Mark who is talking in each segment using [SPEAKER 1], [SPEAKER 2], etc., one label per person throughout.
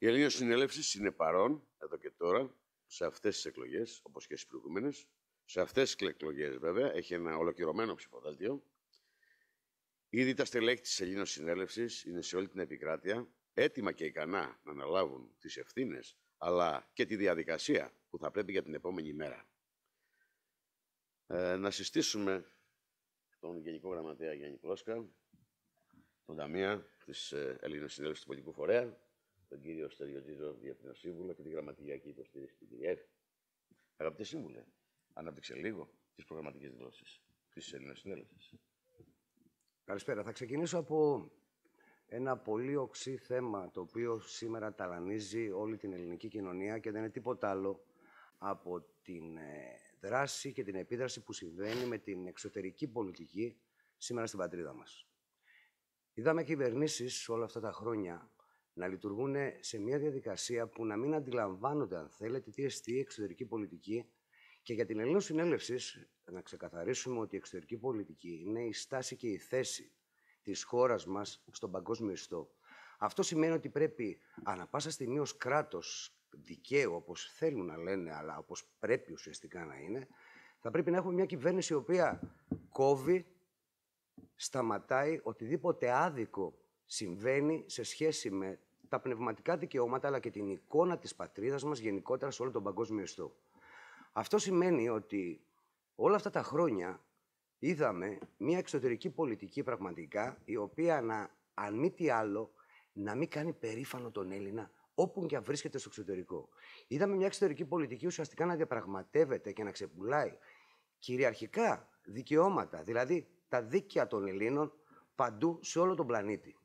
[SPEAKER 1] Η Ελληνική Συνέλευση είναι παρόν εδώ και τώρα σε αυτές τις εκλογές, όπως και στις προηγούμενες. Σε αυτές τις εκλογές, βέβαια, έχει ένα ολοκληρωμένο ψηφοδέλτιο. Ήδη τα στελέχη της Ελλήνο Συνέλευσης είναι σε όλη την επικράτεια, έτοιμα και ικανά να αναλάβουν τις ευθύνες, αλλά και τη διαδικασία που θα πρέπει για την επόμενη μέρα. Ε, να συστήσουμε τον Γενικό Γραμματέα Γιάννη Πλόσκα, τον Ταμεία της ε, Ελλήνων Συνέλευσης του Πολιτικού Φορέα, τον κύριο Στεριωτήζο, Διεθνό Σύμβουλο και τη γραμματική υποστήριξη του κυρία Αγαπητέ Σύμβουλε, ανάπτυξε λίγο τις προγραμματικές δηλώσεις
[SPEAKER 2] της Συνέλευσης. Καλησπέρα. Θα ξεκινήσω από ένα πολύ οξύ θέμα το οποίο σήμερα ταλανίζει όλη την ελληνική κοινωνία και δεν είναι τίποτα άλλο από την ε, δράση και την επίδραση που συμβαίνει με την εξωτερική πολιτική σήμερα στην πατρίδα μας. Είδαμε κυβερνήσεις όλα αυτά τα χρόνια να λειτουργούν σε μια διαδικασία που να μην αντιλαμβάνονται, αν θέλετε, τι εστί εξωτερική πολιτική. Και για την Ελλήνων Συνέλευσης, να ξεκαθαρίσουμε ότι η εξωτερική πολιτική είναι η στάση και η θέση της χώρας μας στον παγκόσμιο ιστό. Αυτό σημαίνει ότι πρέπει ανα πάσα στιγμή ως κράτος δικαίου, όπως θέλουν να λένε, αλλά όπως πρέπει ουσιαστικά να είναι, θα πρέπει να έχουμε μια κυβέρνηση η οποία κόβει, σταματάει οτιδήποτε άδικο συμβαίνει σε σχέση με τα πνευματικά δικαιώματα αλλά και την εικόνα της πατρίδας μας γενικότερα σε όλο τον παγκόσμιο ιστό. Αυτό σημαίνει ότι όλα αυτά τα χρόνια είδαμε μια εξωτερική πολιτική πραγματικά η οποία να, αν μη τι άλλο, να μην κάνει περήφανο τον Έλληνα όπου και βρίσκεται στο εξωτερικό. Είδαμε μια εξωτερική πολιτική ουσιαστικά να διαπραγματεύεται και να ξεπουλάει κυριαρχικά δικαιώματα, δηλαδή τα δίκαια των Ελλήνων παντού σε όλο τον πλανήτη.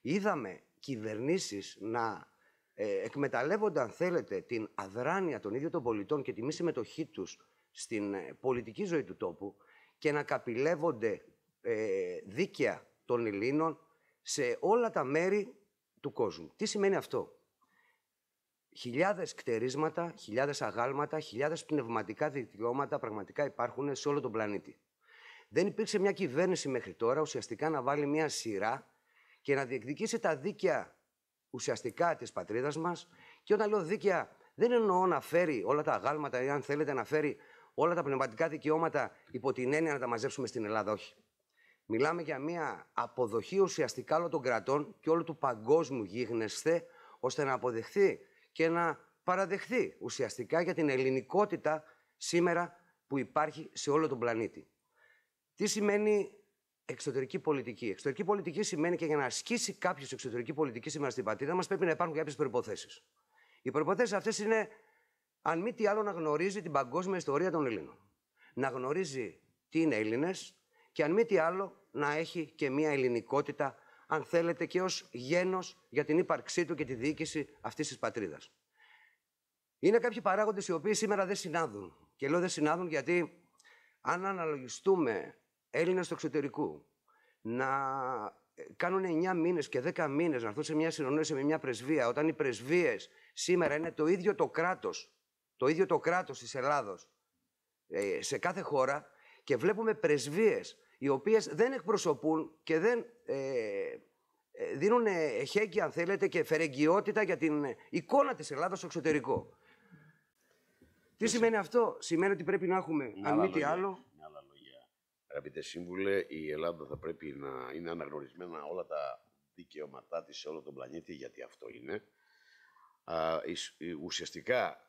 [SPEAKER 2] Είδαμε κυβερνήσεις να ε, εκμεταλλεύονται, αν θέλετε, την αδράνεια των ίδιων των πολιτών και τη μη συμμετοχή τους στην ε, πολιτική ζωή του τόπου και να καπηλεύονται ε, δίκαια των Ελλήνων σε όλα τα μέρη του κόσμου. Τι σημαίνει αυτό. Χιλιάδες κτερίσματα, χιλιάδες αγάλματα, χιλιάδες πνευματικά δικαιώματα πραγματικά υπάρχουν σε όλο τον πλανήτη. Δεν υπήρξε μια κυβέρνηση μέχρι τώρα ουσιαστικά να βάλει μια σειρά και να διεκδικήσει τα δίκαια ουσιαστικά της πατρίδας μας. Και όταν λέω δίκαια, δεν εννοώ να φέρει όλα τα αγάλματα ή αν θέλετε να φέρει όλα τα πνευματικά δικαιώματα υπό την έννοια να τα μαζέψουμε στην Ελλάδα, όχι. Μιλάμε για μια αποδοχή ουσιαστικά όλων των κρατών και όλου του παγκόσμιου γίγνεσθε, ώστε να αποδεχθεί και να παραδεχθεί ουσιαστικά για την ελληνικότητα σήμερα που υπάρχει σε όλο τον πλανήτη. Τι σημαίνει Εξωτερική πολιτική. Εξωτερική πολιτική σημαίνει και για να ασκήσει κάποιος εξωτερική πολιτική σήμερα στην πατρίδα μας πρέπει να υπάρχουν κάποιες προποθέσει. Οι προποθέσει αυτές είναι, αν μη τι άλλο, να γνωρίζει την παγκόσμια ιστορία των Ελλήνων. Να γνωρίζει τι είναι Έλληνες και αν μη τι άλλο, να έχει και μια ελληνικότητα, αν θέλετε, και ως γένος για την ύπαρξή του και τη διοίκηση αυτής της πατρίδας. Είναι κάποιοι παράγοντες οι οποίοι σήμερα δεν συνάδουν. Και λέω δεν συνάδουν γιατί αν αναλογιστούμε Έλληνα στο εξωτερικού να ε, κάνουν 9 μήνες και 10 μήνες να έρθουν σε μια συνεννόηση με μια πρεσβεία, όταν οι πρεσβείες σήμερα είναι το ίδιο το κράτος, το ίδιο το κράτος της Ελλάδος ε, σε κάθε χώρα και βλέπουμε πρεσβείες οι οποίες δεν εκπροσωπούν και δεν ε, ε δίνουν χέκι, αν θέλετε, και φερεγγιότητα για την εικόνα της Ελλάδα στο εξωτερικό. Τι σημαίνει αυτό, Σημαίνει ότι πρέπει να έχουμε, αν μη τι ναι. άλλο,
[SPEAKER 1] Αγαπητέ Σύμβουλε, η Ελλάδα θα πρέπει να είναι αναγνωρισμένα όλα τα δικαιώματά της σε όλο τον πλανήτη, γιατί αυτό είναι. Ουσιαστικά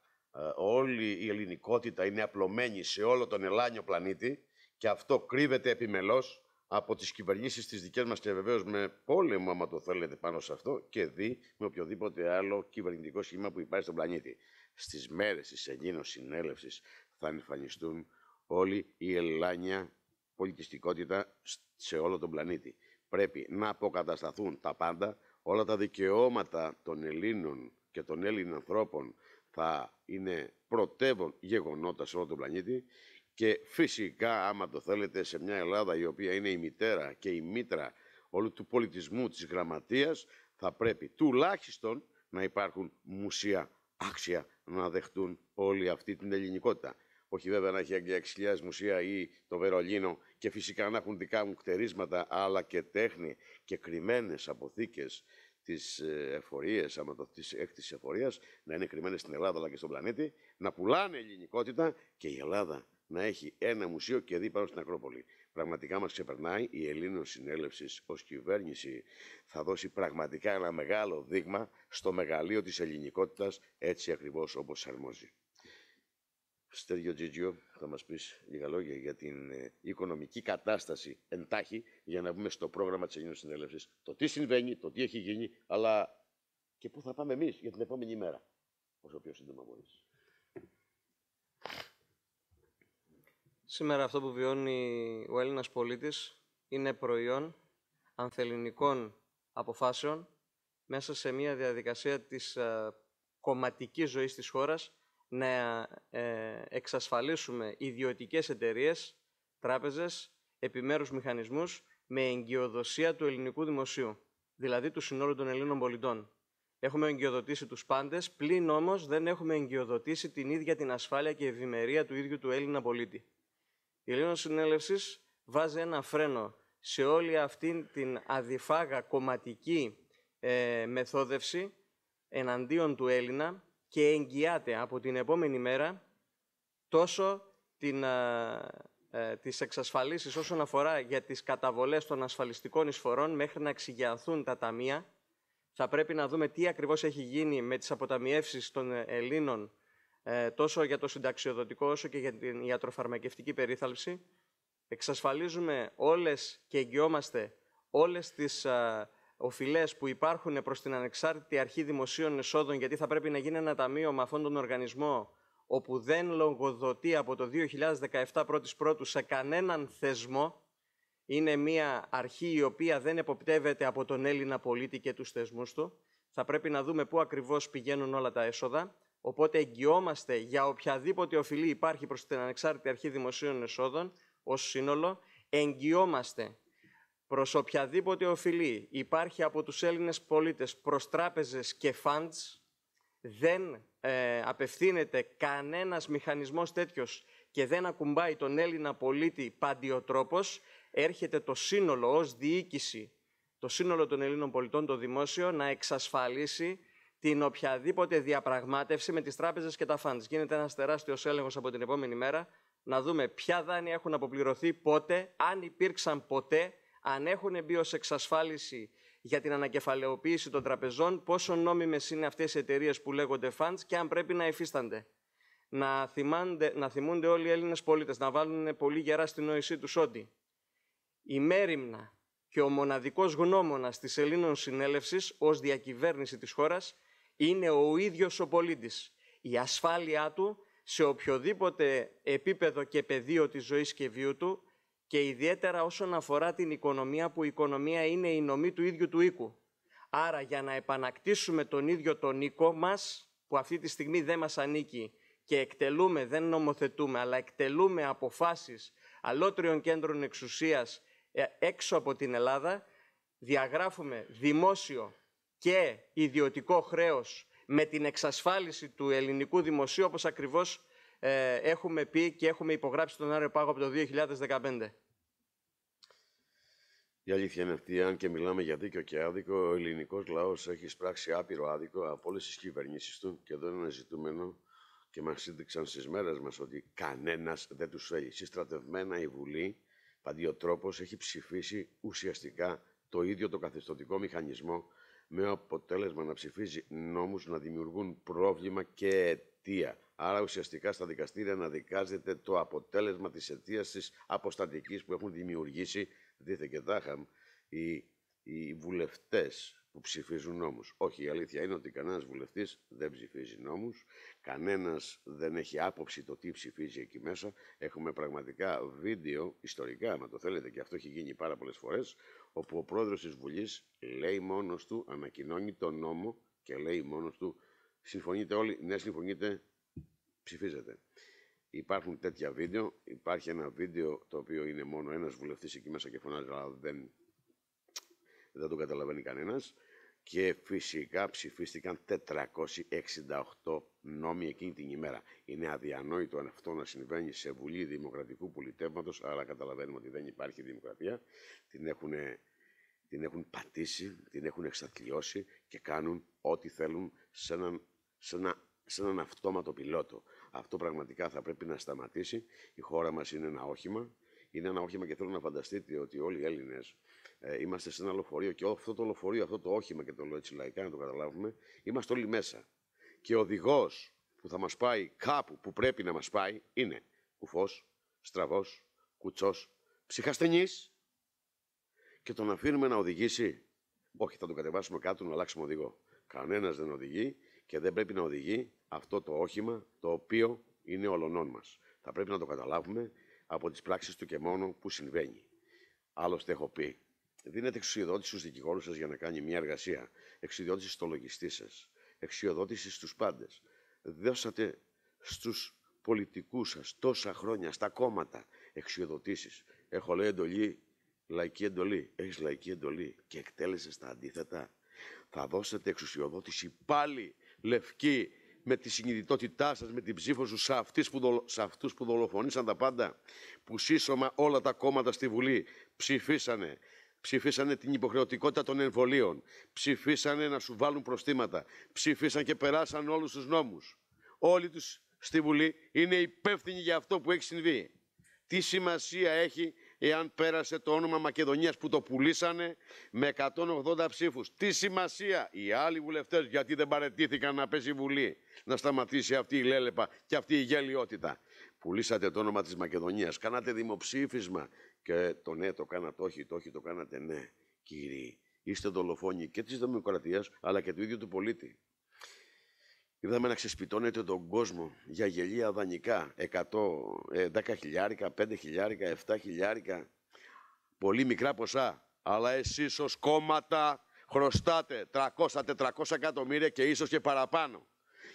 [SPEAKER 1] όλη η ελληνικότητα είναι απλωμένη σε όλο τον ελάνιο πλανήτη και αυτό κρύβεται επιμελώς από τις κυβερνήσεις της δικές μας και βεβαίως με πόλεμο, άμα το θέλετε πάνω σε αυτό, και δεί με οποιοδήποτε άλλο κυβερνητικό σχήμα που υπάρχει στον πλανήτη. Στις μέρες της Ελλήνων Συνέλευσης θα εμφανιστούν όλοι οι Ελλάνια πολιτιστικότητα σε όλο τον πλανήτη. Πρέπει να αποκατασταθούν τα πάντα, όλα τα δικαιώματα των Ελλήνων και των Έλληνων ανθρώπων θα είναι πρωτεύον γεγονότα σε όλο τον πλανήτη και φυσικά άμα το θέλετε σε μια Ελλάδα η οποία είναι η μητέρα και η μήτρα όλου του πολιτισμού της γραμματείας θα πρέπει τουλάχιστον να υπάρχουν μουσεία άξια να δεχτούν όλη αυτή την ελληνικότητα. Όχι βέβαια να έχει 6.000 μουσεία ή το Βερολίνο και φυσικά να έχουν δικά μου κτερίσματα, αλλά και τέχνη και κρυμμένες κρυμμένε αποθήκες της ε, το της έκτης εφορίας να είναι κρυμμένες στην Ελλάδα αλλά και στον πλανήτη, να πουλάνε ελληνικότητα και η Ελλάδα να έχει ένα μουσείο και δει πάνω στην Ακρόπολη. Πραγματικά μας ξεπερνάει η Ελλήνων Συνέλευσης ως κυβέρνηση. Θα δώσει πραγματικά ένα μεγάλο δείγμα στο μεγαλείο της ελληνικότητας έτσι ακριβώς όπως αρμόζει. Στέργιο Τζιτζιο, θα μας πεις λίγα λόγια για την ε, οικονομική κατάσταση εντάχει για να βρούμε στο πρόγραμμα της Ελλήνων Συνέλευσης. Το τι συμβαίνει, το τι έχει γίνει, αλλά και πού θα πάμε εμείς για την επόμενη μέρα, όσο πιο σύντομα μπορείς.
[SPEAKER 3] Σήμερα αυτό που βιώνει ο Έλληνας πολίτης είναι προϊόν ανθεληνικών αποφάσεων μέσα σε μια διαδικασία της ε, κομματικής ζωής της χώρας να ε, εξασφαλίσουμε ιδιωτικές εταιρείες, τράπεζες, επιμέρους μηχανισμούς με εγκυοδοσία του ελληνικού δημοσίου, δηλαδή του συνόλου των Ελλήνων πολιτών. Έχουμε εγκυοδοτήσει τους πάντες, πλην όμως δεν έχουμε εγκυοδοτήσει την ίδια την ασφάλεια και ευημερία του ίδιου του Έλληνα πολίτη. Η Ελλήνων Συνέλευσης βάζει ένα φρένο σε όλη αυτή την αδιφάγα κομματική ε, μεθόδευση εναντίον του Έλληνα, και εγγυάται από την επόμενη μέρα τόσο την, α, ε, τις εξασφαλίσεις όσον αφορά για τις καταβολές των ασφαλιστικών εισφορών μέχρι να εξηγιαθούν τα ταμεία. Θα πρέπει να δούμε τι ακριβώς έχει γίνει με τις αποταμιεύσεις των Ελλήνων ε, τόσο για το συνταξιοδοτικό όσο και για την ιατροφαρμακευτική περίθαλψη. Εξασφαλίζουμε όλες και εγγυόμαστε όλες τις οφειλές που υπάρχουν προς την ανεξάρτητη αρχή δημοσίων εσόδων, γιατί θα πρέπει να γίνει ένα ταμείο με αυτόν τον οργανισμό, όπου δεν λογοδοτεί από το 2017 πρώτης πρώτου σε κανέναν θεσμό, είναι μια αρχή η οποία δεν εποπτεύεται από τον Έλληνα πολίτη και τους θεσμούς του. Θα πρέπει να δούμε πού ακριβώς πηγαίνουν όλα τα έσοδα. Οπότε εγγυόμαστε για οποιαδήποτε οφειλή υπάρχει προς την ανεξάρτητη αρχή δημοσίων εσόδων ως σύνολο. Εγγυόμαστε προς οποιαδήποτε οφειλή υπάρχει από τους Έλληνες πολίτες προς τράπεζες και funds, δεν ε, απευθύνεται κανένας μηχανισμός τέτοιος και δεν ακουμπάει τον Έλληνα πολίτη παντιοτρόπος, έρχεται το σύνολο ως διοίκηση, το σύνολο των Ελλήνων πολιτών, το δημόσιο, να εξασφαλίσει την οποιαδήποτε διαπραγμάτευση με τις τράπεζες και τα funds. Γίνεται ένας τεράστιος έλεγχος από την επόμενη μέρα, να δούμε ποια δάνεια έχουν αποπληρωθεί, πότε, αν υπήρξαν ποτέ, αν έχουν μπει ως εξασφάλιση για την ανακεφαλαιοποίηση των τραπεζών, πόσο νόμιμες είναι αυτές οι εταιρείες που λέγονται funds και αν πρέπει να υφίστανται. Να, θυμάνται, να θυμούνται όλοι οι Έλληνες πολίτες, να βάλουν πολύ γερά στην νόησή τους ότι η μέρημνα και ο μοναδικός γνώμονας της Ελλήνων Συνέλευσης ως διακυβέρνηση της χώρας είναι ο ίδιος ο πολίτης. Η ασφάλειά του σε οποιοδήποτε επίπεδο και πεδίο της ζωής και βίου του και ιδιαίτερα όσον αφορά την οικονομία, που η οικονομία είναι η νομή του ίδιου του οίκου. Άρα για να επανακτήσουμε τον ίδιο τον οίκο μας, που αυτή τη στιγμή δεν μας ανήκει και εκτελούμε, δεν νομοθετούμε, αλλά εκτελούμε αποφάσεις αλότριων κέντρων εξουσίας ε, έξω από την Ελλάδα, διαγράφουμε δημόσιο και ιδιωτικό χρέος με την εξασφάλιση του ελληνικού δημοσίου, όπως ακριβώς ε, έχουμε πει και έχουμε υπογράψει τον Άριο Πάγο από το 2015.
[SPEAKER 1] Η αλήθεια είναι αυτή, αν και μιλάμε για δίκιο και άδικο, ο ελληνικός λαός έχει σπράξει άπειρο άδικο από όλες τις κυβερνήσεις του και εδώ είναι ζητούμενο και μας σύνδεξαν στις μέρες μας ότι κανένας δεν τους θέλει. Συστρατευμένα η Βουλή, τρόπος, έχει ψηφίσει ουσιαστικά το ίδιο το καθεστωτικό μηχανισμό με αποτέλεσμα να ψηφίζει νόμους να δημιουργούν πρόβλημα και αιτία. Άρα ουσιαστικά στα δικαστήρια να δικάζεται το αποτέλεσμα της αιτίας της αποστατικής που έχουν δημιουργήσει Δείτε και τάχαμ, οι, οι βουλευτές που ψηφίζουν νόμους. Όχι, η αλήθεια είναι ότι κανένας βουλευτής δεν ψηφίζει νόμους, κανένας δεν έχει άποψη το τι ψηφίζει εκεί μέσα. Έχουμε πραγματικά βίντεο ιστορικά, αν το θέλετε, και αυτό έχει γίνει πάρα πολλές φορές, όπου ο πρόεδρος της Βουλής λέει μόνος του, ανακοινώνει τον νόμο και λέει μόνος του, συμφωνείτε όλοι, ναι συμφωνείτε, ψηφίζετε. Υπάρχουν τέτοια βίντεο. Υπάρχει ένα βίντεο το οποίο είναι μόνο ένας βουλευτής εκεί μέσα και φωνάζει, αλλά δεν, δεν το καταλαβαίνει κανένας. Και φυσικά ψηφίστηκαν 468 νόμοι εκείνη την ημέρα. Είναι αδιανόητο αυτό να συμβαίνει σε Βουλή Δημοκρατικού Πολιτεύματος, αλλά καταλαβαίνουμε ότι δεν υπάρχει δημοκρατία. Την έχουν, την έχουν πατήσει, την έχουν εξατλειώσει και κάνουν ό,τι θέλουν σε σε ένα, σε έναν αυτόματο πιλότο. Αυτό πραγματικά θα πρέπει να σταματήσει. Η χώρα μας είναι ένα όχημα. Είναι ένα όχημα και θέλω να φανταστείτε ότι όλοι οι Έλληνες ε, είμαστε σε ένα λεωφορείο και αυτό το λεωφορείο, αυτό το όχημα και το λέω έτσι λαϊκά να το καταλάβουμε, είμαστε όλοι μέσα. Και ο οδηγός που θα μας πάει κάπου που πρέπει να μας πάει είναι κουφός, στραβός, κουτσός, ψυχασθενής. Και τον αφήνουμε να οδηγήσει. Όχι, θα τον κατεβάσουμε κάτω να αλλάξουμε οδηγό. Κανένας δεν οδηγεί και δεν πρέπει να οδηγεί αυτό το όχημα το οποίο είναι ολονών μας. Θα πρέπει να το καταλάβουμε από τις πράξεις του και μόνο που συμβαίνει. Άλλωστε έχω πει, δίνετε εξουσιοδότηση στους δικηγόρους σας για να κάνει μια εργασία, εξουσιοδότηση στο λογιστή σας, εξουσιοδότηση στους πάντες. Δώσατε στους πολιτικούς σας τόσα χρόνια, στα κόμματα, εξουσιοδοτήσεις. Έχω λέει εντολή, λαϊκή εντολή. Έχεις λαϊκή εντολή και εκτέλεσες τα αντίθετα. Θα δώσετε εξουσιοδότηση πάλι λευκή με τη συνειδητότητά σας, με την ψήφο σου σε, αυτούς που δολοφονήσαν τα πάντα, που σύσσωμα όλα τα κόμματα στη Βουλή ψηφίσανε. Ψηφίσανε την υποχρεωτικότητα των εμβολίων. Ψηφίσανε να σου βάλουν προστήματα. Ψηφίσαν και περάσαν όλους τους νόμους. Όλοι τους στη Βουλή είναι υπεύθυνοι για αυτό που έχει συμβεί. Τι σημασία έχει εάν πέρασε το όνομα Μακεδονίας που το πουλήσανε με 180 ψήφους. Τι σημασία οι άλλοι βουλευτές γιατί δεν παρετήθηκαν να πέσει η Βουλή, να σταματήσει αυτή η λέλεπα και αυτή η γελιότητα. Πουλήσατε το όνομα της Μακεδονίας, κάνατε δημοψήφισμα και το ναι το κάνατε όχι, το όχι το κάνατε ναι. Κύριοι, είστε δολοφόνοι και της δημοκρατίας αλλά και του ίδιου του πολίτη. Είδαμε να ξεσπιτώνεται τον κόσμο για γελία δανεικά. 100, 10 ε, χιλιάρικα, 5 χιλιάρικα, 7 χιλιάρικα. Πολύ μικρά ποσά. Αλλά εσείς ως κόμματα χρωστάτε 300-400 εκατομμύρια και ίσως και παραπάνω.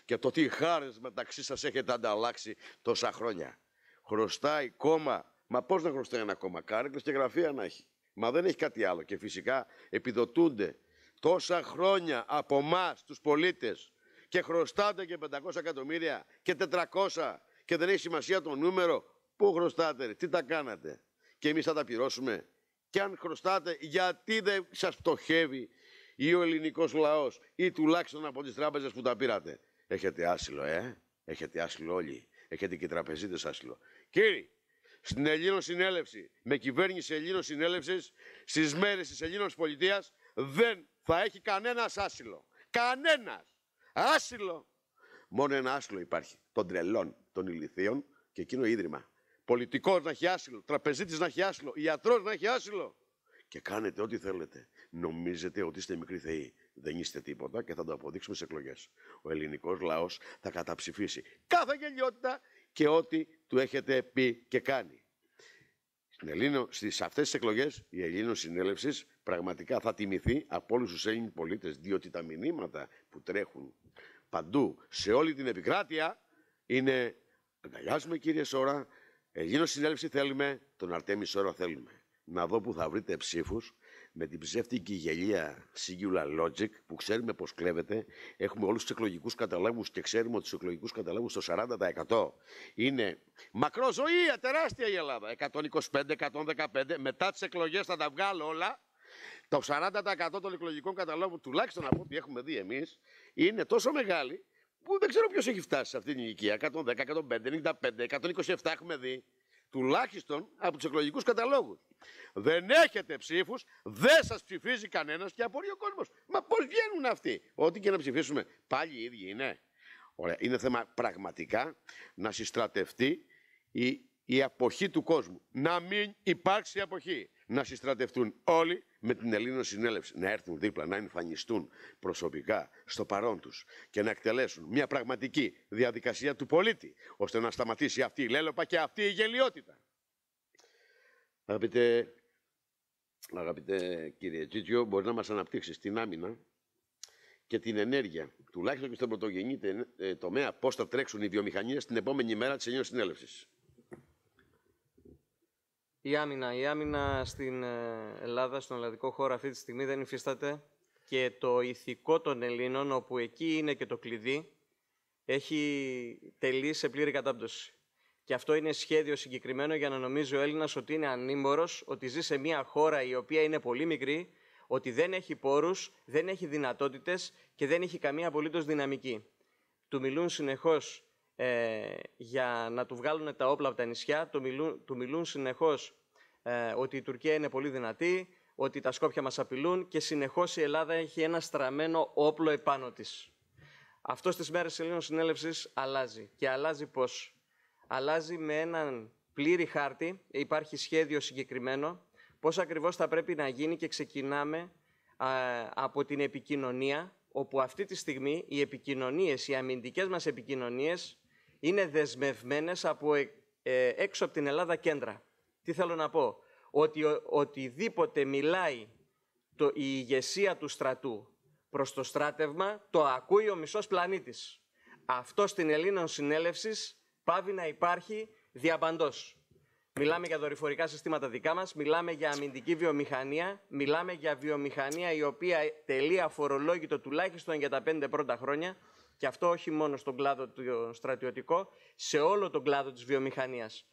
[SPEAKER 1] Και το τι χάρες μεταξύ σας έχετε ανταλλάξει τόσα χρόνια. Χρωστάει κόμμα. Μα πώς να χρωστάει ένα κόμμα. Κάρεκλες και γραφεία να έχει. Μα δεν έχει κάτι άλλο. Και φυσικά επιδοτούνται τόσα χρόνια από εμά τους πολίτες και χρωστάτε και 500 εκατομμύρια και 400 και δεν έχει σημασία το νούμερο. Πού χρωστάτε, τι τα κάνατε. Και εμείς θα τα πληρώσουμε. Και αν χρωστάτε, γιατί δεν σας πτωχεύει ή ο ελληνικός λαός ή τουλάχιστον από τις τράπεζες που τα πήρατε. Έχετε άσυλο, ε. Έχετε άσυλο όλοι. Έχετε και τραπεζίτες άσυλο. Κύριοι, στην Ελλήνων Συνέλευση, με κυβέρνηση Ελλήνων Συνέλευσης, στις μέρες της Ελλήνων Πολιτείας, δεν θα έχει κανένας άσυλο. Κανένας. Άσυλο. Μόνο ένα άσυλο υπάρχει. Των τρελών, των ηλικίων και εκείνο ίδρυμα. Πολιτικός να έχει άσυλο, τραπεζίτης να έχει άσυλο, ιατρός να έχει άσυλο. Και κάνετε ό,τι θέλετε. Νομίζετε ότι είστε μικροί θεοί. Δεν είστε τίποτα και θα το αποδείξουμε σε εκλογές. Ο ελληνικός λαός θα καταψηφίσει κάθε γελιότητα και ό,τι του έχετε πει και κάνει. Σε αυτές τις εκλογές η Ελλήνων Συνέλευσης πραγματικά θα τιμηθεί από όλους τους Έλληνες πολίτες, διότι τα μηνύματα που τρέχουν παντού, σε όλη την επικράτεια, είναι αγκαλιάζουμε κύριε Σόρα, Ελλήνω συνέλευση θέλουμε, τον Αρτέμι Σόρα θέλουμε. Να δω που θα βρείτε ψήφους με την ψεύτικη γελία Singular Logic που ξέρουμε πώ κλέβεται. Έχουμε όλους τους εκλογικούς καταλάβου και ξέρουμε ότι του εκλογικούς καταλόγους το 40% είναι «Μακροζωία, τεράστια η Ελλάδα. 125, 115, μετά τις εκλογές θα τα βγάλω όλα το 40% των εκλογικών καταλόγων, τουλάχιστον από ό,τι έχουμε δει εμείς, είναι τόσο μεγάλη που δεν ξέρω ποιος έχει φτάσει σε αυτή την ηλικία. 110, 105, 95, 127 έχουμε δει. Τουλάχιστον από τους εκλογικούς καταλόγους. Δεν έχετε ψήφους, δεν σας ψηφίζει κανένας και απορεί ο κόσμος. Μα πώς βγαίνουν αυτοί. Ό,τι και να ψηφίσουμε, πάλι οι ίδιοι είναι. Ωραία. Είναι θέμα πραγματικά να συστρατευτεί η, η αποχή του κόσμου. Να μην υπάρξει αποχή. Να συστρατευτούν όλοι με την Ελλήνων Συνέλευση να έρθουν δίπλα, να εμφανιστούν προσωπικά στο παρόν τους και να εκτελέσουν μια πραγματική διαδικασία του πολίτη, ώστε να σταματήσει αυτή η λέλοπα και αυτή η γελιότητα. Αγαπητέ, αγαπητέ κύριε Τσίτσιο, μπορεί να μας αναπτύξεις την άμυνα και την ενέργεια, τουλάχιστον και στον πρωτογενή ε, τομέα, πώς θα τρέξουν οι βιομηχανίες την επόμενη μέρα της Ελλήνων Συνέλευσης.
[SPEAKER 3] Η άμυνα. Η άμυνα στην ε, Ελλάδα, στον ελλαδικό χώρο αυτή τη στιγμή δεν υφίσταται και το ηθικό των Ελλήνων, όπου εκεί είναι και το κλειδί, έχει τελείς σε πλήρη κατάπτωση. Και αυτό είναι σχέδιο συγκεκριμένο για να νομίζει ο Έλληνας ότι είναι ανήμορο, ότι ζει σε μια χώρα η οποία είναι πολύ μικρή, ότι δεν έχει πόρους, δεν έχει δυνατότητες και δεν έχει καμία απολύτως δυναμική. Του μιλούν συνεχώς ε, για να του βγάλουν τα όπλα από τα νησιά. Του μιλούν, του μιλούν συνεχώς ε, ότι η Τουρκία είναι πολύ δυνατή, ότι τα Σκόπια μας απειλούν και συνεχώς η Ελλάδα έχει ένα στραμμένο όπλο επάνω της. Αυτό στις μέρες Ελλήνων Συνέλευσης αλλάζει. Και αλλάζει πώς. Αλλάζει με έναν πλήρη χάρτη, υπάρχει σχέδιο συγκεκριμένο, πώς ακριβώς θα πρέπει να γίνει και ξεκινάμε από την επικοινωνία, όπου αυτή τη στιγμή οι επικοινωνίες, οι αμυντικές μας επικοινωνίες είναι δεσμευμένες από ε, ε, έξω από την Ελλάδα κέντρα. Τι θέλω να πω. Ότι οτιδήποτε μιλάει το, η ηγεσία του στρατού προς το στράτευμα, το ακούει ο μισός πλανήτης. Αυτό στην Ελλήνων συνέλευσης πάβει να υπάρχει διαπαντός. Μιλάμε για δορυφορικά συστήματα δικά μας, μιλάμε για αμυντική βιομηχανία, μιλάμε για βιομηχανία η οποία τελεί αφορολόγητο τουλάχιστον για τα πέντε πρώτα χρόνια. Και αυτό όχι μόνο στον κλάδο του στρατιωτικό, σε όλο τον κλάδο της βιομηχανίας.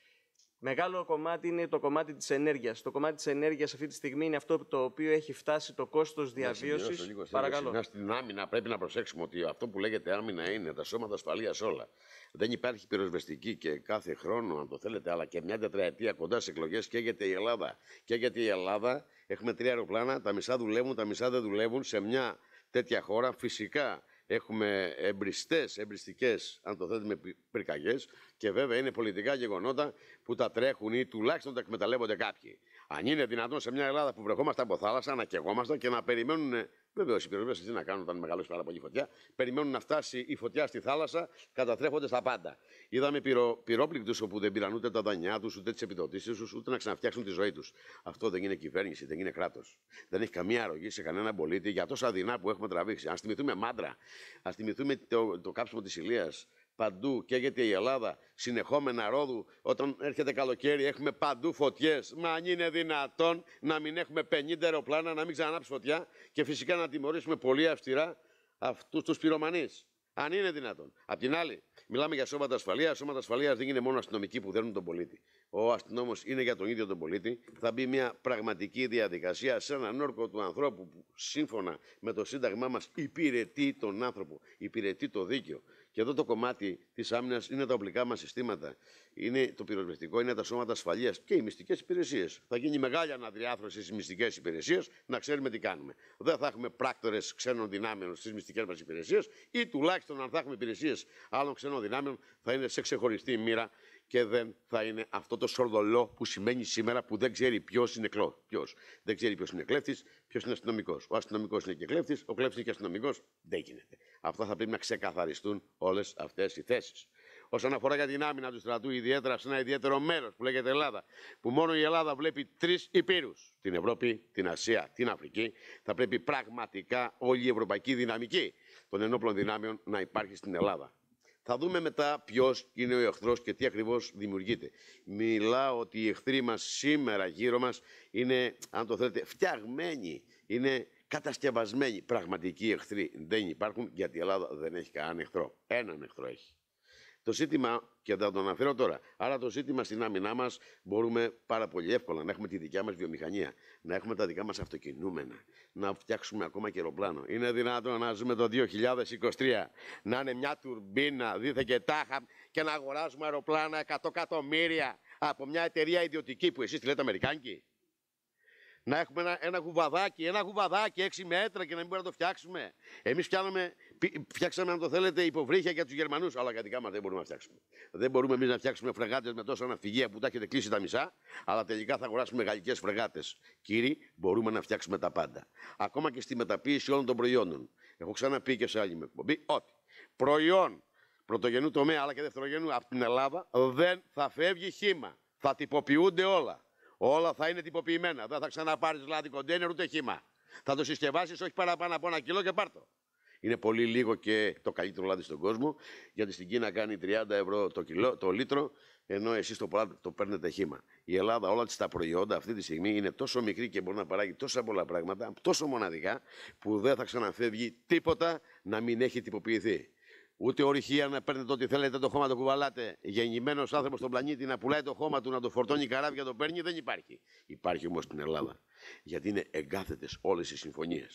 [SPEAKER 3] Μεγάλο κομμάτι είναι το κομμάτι της ενέργειας. Το κομμάτι της ενέργειας αυτή τη στιγμή είναι αυτό το οποίο έχει φτάσει το κόστος διαβίωση. Παρακαλώ.
[SPEAKER 1] Στην άμυνα πρέπει να προσέξουμε ότι αυτό που λέγεται άμυνα είναι τα σώματα ασφαλείας όλα. Δεν υπάρχει πυροσβεστική και κάθε χρόνο, αν το θέλετε, αλλά και μια τετραετία κοντά σε εκλογές καίγεται η Ελλάδα. Καίγεται η Ελλάδα. Έχουμε τρία αεροπλάνα, τα μισά δουλεύουν, τα μισά δεν δουλεύουν σε μια τέτοια χώρα. Φυσικά Έχουμε εμπριστές, εμπριστικές, αν το θέτουμε, πυρκαγιές. Και βέβαια είναι πολιτικά γεγονότα που τα τρέχουν ή τουλάχιστον τα εκμεταλλεύονται κάποιοι. Αν είναι δυνατόν σε μια Ελλάδα που βρεχόμαστε από θάλασσα να καιγόμαστε και να περιμένουν. Ε, βέβαια, οι πυροσβέστε τι να κάνουν όταν μεγαλώσει πάρα πολύ φωτιά. Περιμένουν να φτάσει η φωτιά στη θάλασσα, κατατρέχονται στα πάντα. Είδαμε πυρο, πυρόπληκτους όπου δεν πήραν ούτε τα δανειά τους, ούτε τις επιδοτήσεις τους, ούτε να ξαναφτιάξουν τη ζωή τους. Αυτό δεν είναι κυβέρνηση, δεν είναι κράτος. Δεν έχει καμία αρρωγή σε κανέναν πολίτη για τόσα δεινά που έχουμε τραβήξει. Ας θυμηθούμε μάντρα, ας θυμηθούμε το, το κάψιμο της ηλίας, παντού καίγεται η Ελλάδα. Συνεχόμενα ρόδου, όταν έρχεται καλοκαίρι, έχουμε παντού φωτιές. Μα αν είναι δυνατόν να μην έχουμε 50 αεροπλάνα, να μην ξανάψει φωτιά και φυσικά να τιμωρήσουμε πολύ αυστηρά αυτούς τους πυρομανείς. Αν είναι δυνατόν. Απ' την άλλη, μιλάμε για σώματα ασφαλείας. Σώματα ασφαλείας δεν είναι μόνο αστυνομικοί που δένουν τον πολίτη. Ο αστυνόμος είναι για τον ίδιο τον πολίτη. Θα μπει μια πραγματική διαδικασία σε έναν όρκο του ανθρώπου που σύμφωνα με το Σύνταγμά μας υπηρετεί τον άνθρωπο, υπηρετεί το δίκαιο. Και εδώ το κομμάτι της άμυνας είναι τα οπλικά μας συστήματα, είναι το πυροσβεστικό, είναι τα σώματα ασφαλείας και οι μυστικές υπηρεσίες. Θα γίνει μεγάλη αναδιάθρωση στις μυστικές υπηρεσίες, να ξέρουμε τι κάνουμε. Δεν θα έχουμε πράκτορες ξένων δυνάμεων στις μυστικές μας υπηρεσίες ή τουλάχιστον αν θα έχουμε υπηρεσίες άλλων ξένων δυνάμεων θα είναι σε ξεχωριστή μοίρα και δεν θα είναι αυτό το σορδολό που σημαίνει σήμερα που δεν ξέρει ποιος είναι κλό. Ποιος. Δεν ξέρει ποιος είναι κλέφτης, ποιος είναι αστυνομικός. Ο αστυνομικός είναι και κλέφτης, ο κλέφτης είναι και αστυνομικός. Δεν γίνεται. Αυτά θα πρέπει να ξεκαθαριστούν όλες αυτές οι θέσεις. Όσον αφορά για την άμυνα του στρατού, ιδιαίτερα σε ένα ιδιαίτερο μέρος που λέγεται Ελλάδα, που μόνο η Ελλάδα βλέπει τρεις υπήρους, την Ευρώπη, την Ασία, την Αφρική, θα πρέπει πραγματικά όλη η ευρωπαϊκή δυναμική των ενόπλων δυνάμεων να υπάρχει στην Ελλάδα. Θα δούμε μετά ποιος είναι ο εχθρός και τι ακριβώς δημιουργείται. Μιλάω ότι οι εχθροί μας σήμερα γύρω μας είναι, αν το θέλετε, φτιαγμένοι. Είναι κατασκευασμένοι. Πραγματικοί εχθροί δεν υπάρχουν γιατί η Ελλάδα δεν έχει κανέναν εχθρό. Έναν εχθρό έχει. Το ζήτημα, και θα το αναφέρω τώρα, άρα το ζήτημα στην άμυνά μας μπορούμε πάρα πολύ εύκολα να έχουμε τη δικιά μας βιομηχανία, να έχουμε τα δικά μας αυτοκινούμενα, να φτιάξουμε ακόμα και αεροπλάνο. Είναι δυνατόν να ζούμε το 2023 να είναι μια τουρμπίνα, δίθε και τάχα, και να αγοράζουμε αεροπλάνα 100 εκατομμύρια από μια εταιρεία ιδιωτική που εσείς τη λέτε Αμερικάνικη να έχουμε ένα, ένα γουβαδάκι, ένα γουβαδάκι έξι μέτρα και να μην μπορούμε να το φτιάξουμε. Εμείς φτιάξαμε, αν το θέλετε, υποβρύχια για τους Γερμανούς, αλλά για μα δεν μπορούμε να φτιάξουμε. Δεν μπορούμε εμείς να φτιάξουμε φρεγάτες με τόσα αναφυγεία που τα έχετε κλείσει τα μισά, αλλά τελικά θα αγοράσουμε γαλλικές φρεγάτες. Κύριοι, μπορούμε να φτιάξουμε τα πάντα. Ακόμα και στη μεταποίηση όλων των προϊόντων. Έχω ξαναπεί και σε άλλη με εκπομπή ότι προϊόν πρωτογενού τομέα αλλά και δευτερογενού από την Ελλάδα δεν θα φεύγει χήμα. Θα τυποποιούνται όλα. Όλα θα είναι τυποποιημένα. Δεν θα ξαναπάρεις λάδι κοντέινερ ούτε χύμα. Θα το συσκευάσεις όχι παραπάνω από ένα κιλό και πάρτο. Είναι πολύ λίγο και το καλύτερο λάδι στον κόσμο, γιατί στην Κίνα κάνει 30 ευρώ το, κιλό, το λίτρο, ενώ εσείς το, το παίρνετε χήμα. Η Ελλάδα, όλα τα προϊόντα αυτή τη στιγμή είναι τόσο μικρή και μπορεί να παράγει τόσα πολλά πράγματα, τόσο μοναδικά, που δεν θα ξαναφεύγει τίποτα να μην έχει τυποποιηθεί. Ούτε ορυχία να παίρνετε ό,τι θέλετε, το χώμα το κουβαλάτε. Γεννημένος άνθρωπος στον πλανήτη να πουλάει το χώμα του, να το φορτώνει καράβια, το παίρνει, δεν υπάρχει. Υπάρχει όμως στην Ελλάδα. Γιατί είναι εγκάθετες όλες οι συμφωνίες.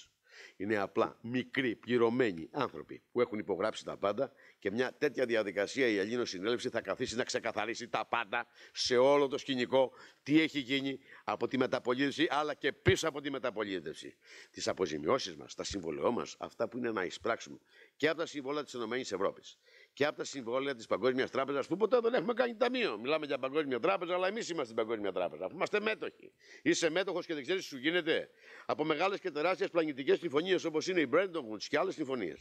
[SPEAKER 1] Είναι απλά μικροί, πληρωμένοι άνθρωποι που έχουν υπογράψει τα πάντα και μια τέτοια διαδικασία η Ελλήνων Συνέλευση θα καθίσει να ξεκαθαρίσει τα πάντα σε όλο το σκηνικό, τι έχει γίνει από τη μεταπολίτευση αλλά και πίσω από τη μεταπολίτευση. Τις αποζημιώσεις μας, τα συμβολαιό μας, αυτά που είναι να εισπράξουμε και από τα συμβόλαια της ΕΕ και από τα συμβόλαια της Παγκόσμιας Τράπεζας που ποτέ δεν έχουμε κάνει ταμείο. Μιλάμε για Παγκόσμια Τράπεζα, αλλά εμείς είμαστε στην Παγκόσμια Τράπεζα. Αφού είμαστε μέτοχοι. Είσαι μέτοχος και δεν ξέρεις τι σου γίνεται. Από μεγάλες και τεράστιες πλανητικές συμφωνίες όπως είναι η Brandon Woods και άλλες συμφωνίες.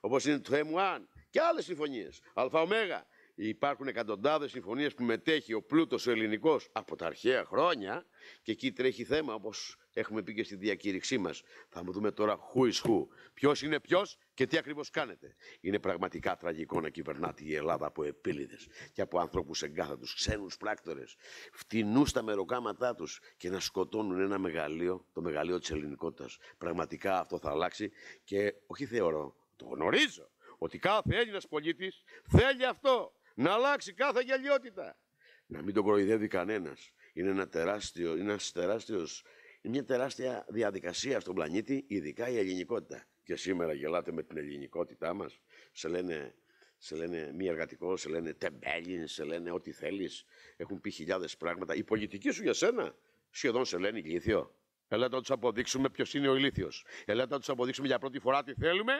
[SPEAKER 1] Όπως είναι το M1 και άλλες συμφωνίες. ΑΟΜΕΓΑ. Υπάρχουν εκατοντάδες συμφωνίες που μετέχει ο πλούτος ο ελληνικός από τα αρχαία χρόνια και εκεί τρέχει θέμα όπως Έχουμε πει και στη διακήρυξή μας. Θα μου δούμε τώρα who is who. Ποιος είναι ποιος και τι ακριβώς κάνετε. Είναι πραγματικά τραγικό να κυβερνάται η Ελλάδα από επίλυδες και από ανθρώπου εγκάθατου, ξένους πράκτορες, φτηνούς στα μεροκάματά τους και να σκοτώνουν ένα μεγαλείο, το μεγαλείο της ελληνικότητας. Πραγματικά αυτό θα αλλάξει και όχι θεωρώ, το γνωρίζω ότι κάθε Έλληνας πολίτης θέλει αυτό. Να αλλάξει κάθε γελιότητα. Να μην τον κοροϊδεύει κανένας. Είναι ένα τεράστιο, είναι ένας μια τεράστια διαδικασία στον πλανήτη, ειδικά η ελληνικότητα. Και σήμερα γελάτε με την ελληνικότητά μας. Σε λένε, σε λένε μη εργατικό, σε λένε τεμπέλιν, σε λένε ό,τι θέλεις. Έχουν πει χιλιάδες πράγματα. Η πολιτική σου για σένα σχεδόν σε λένε ηλίθιο. Έλα να τους αποδείξουμε ποιος είναι ο ηλίθιος. Έλα να τους αποδείξουμε για πρώτη φορά τι θέλουμε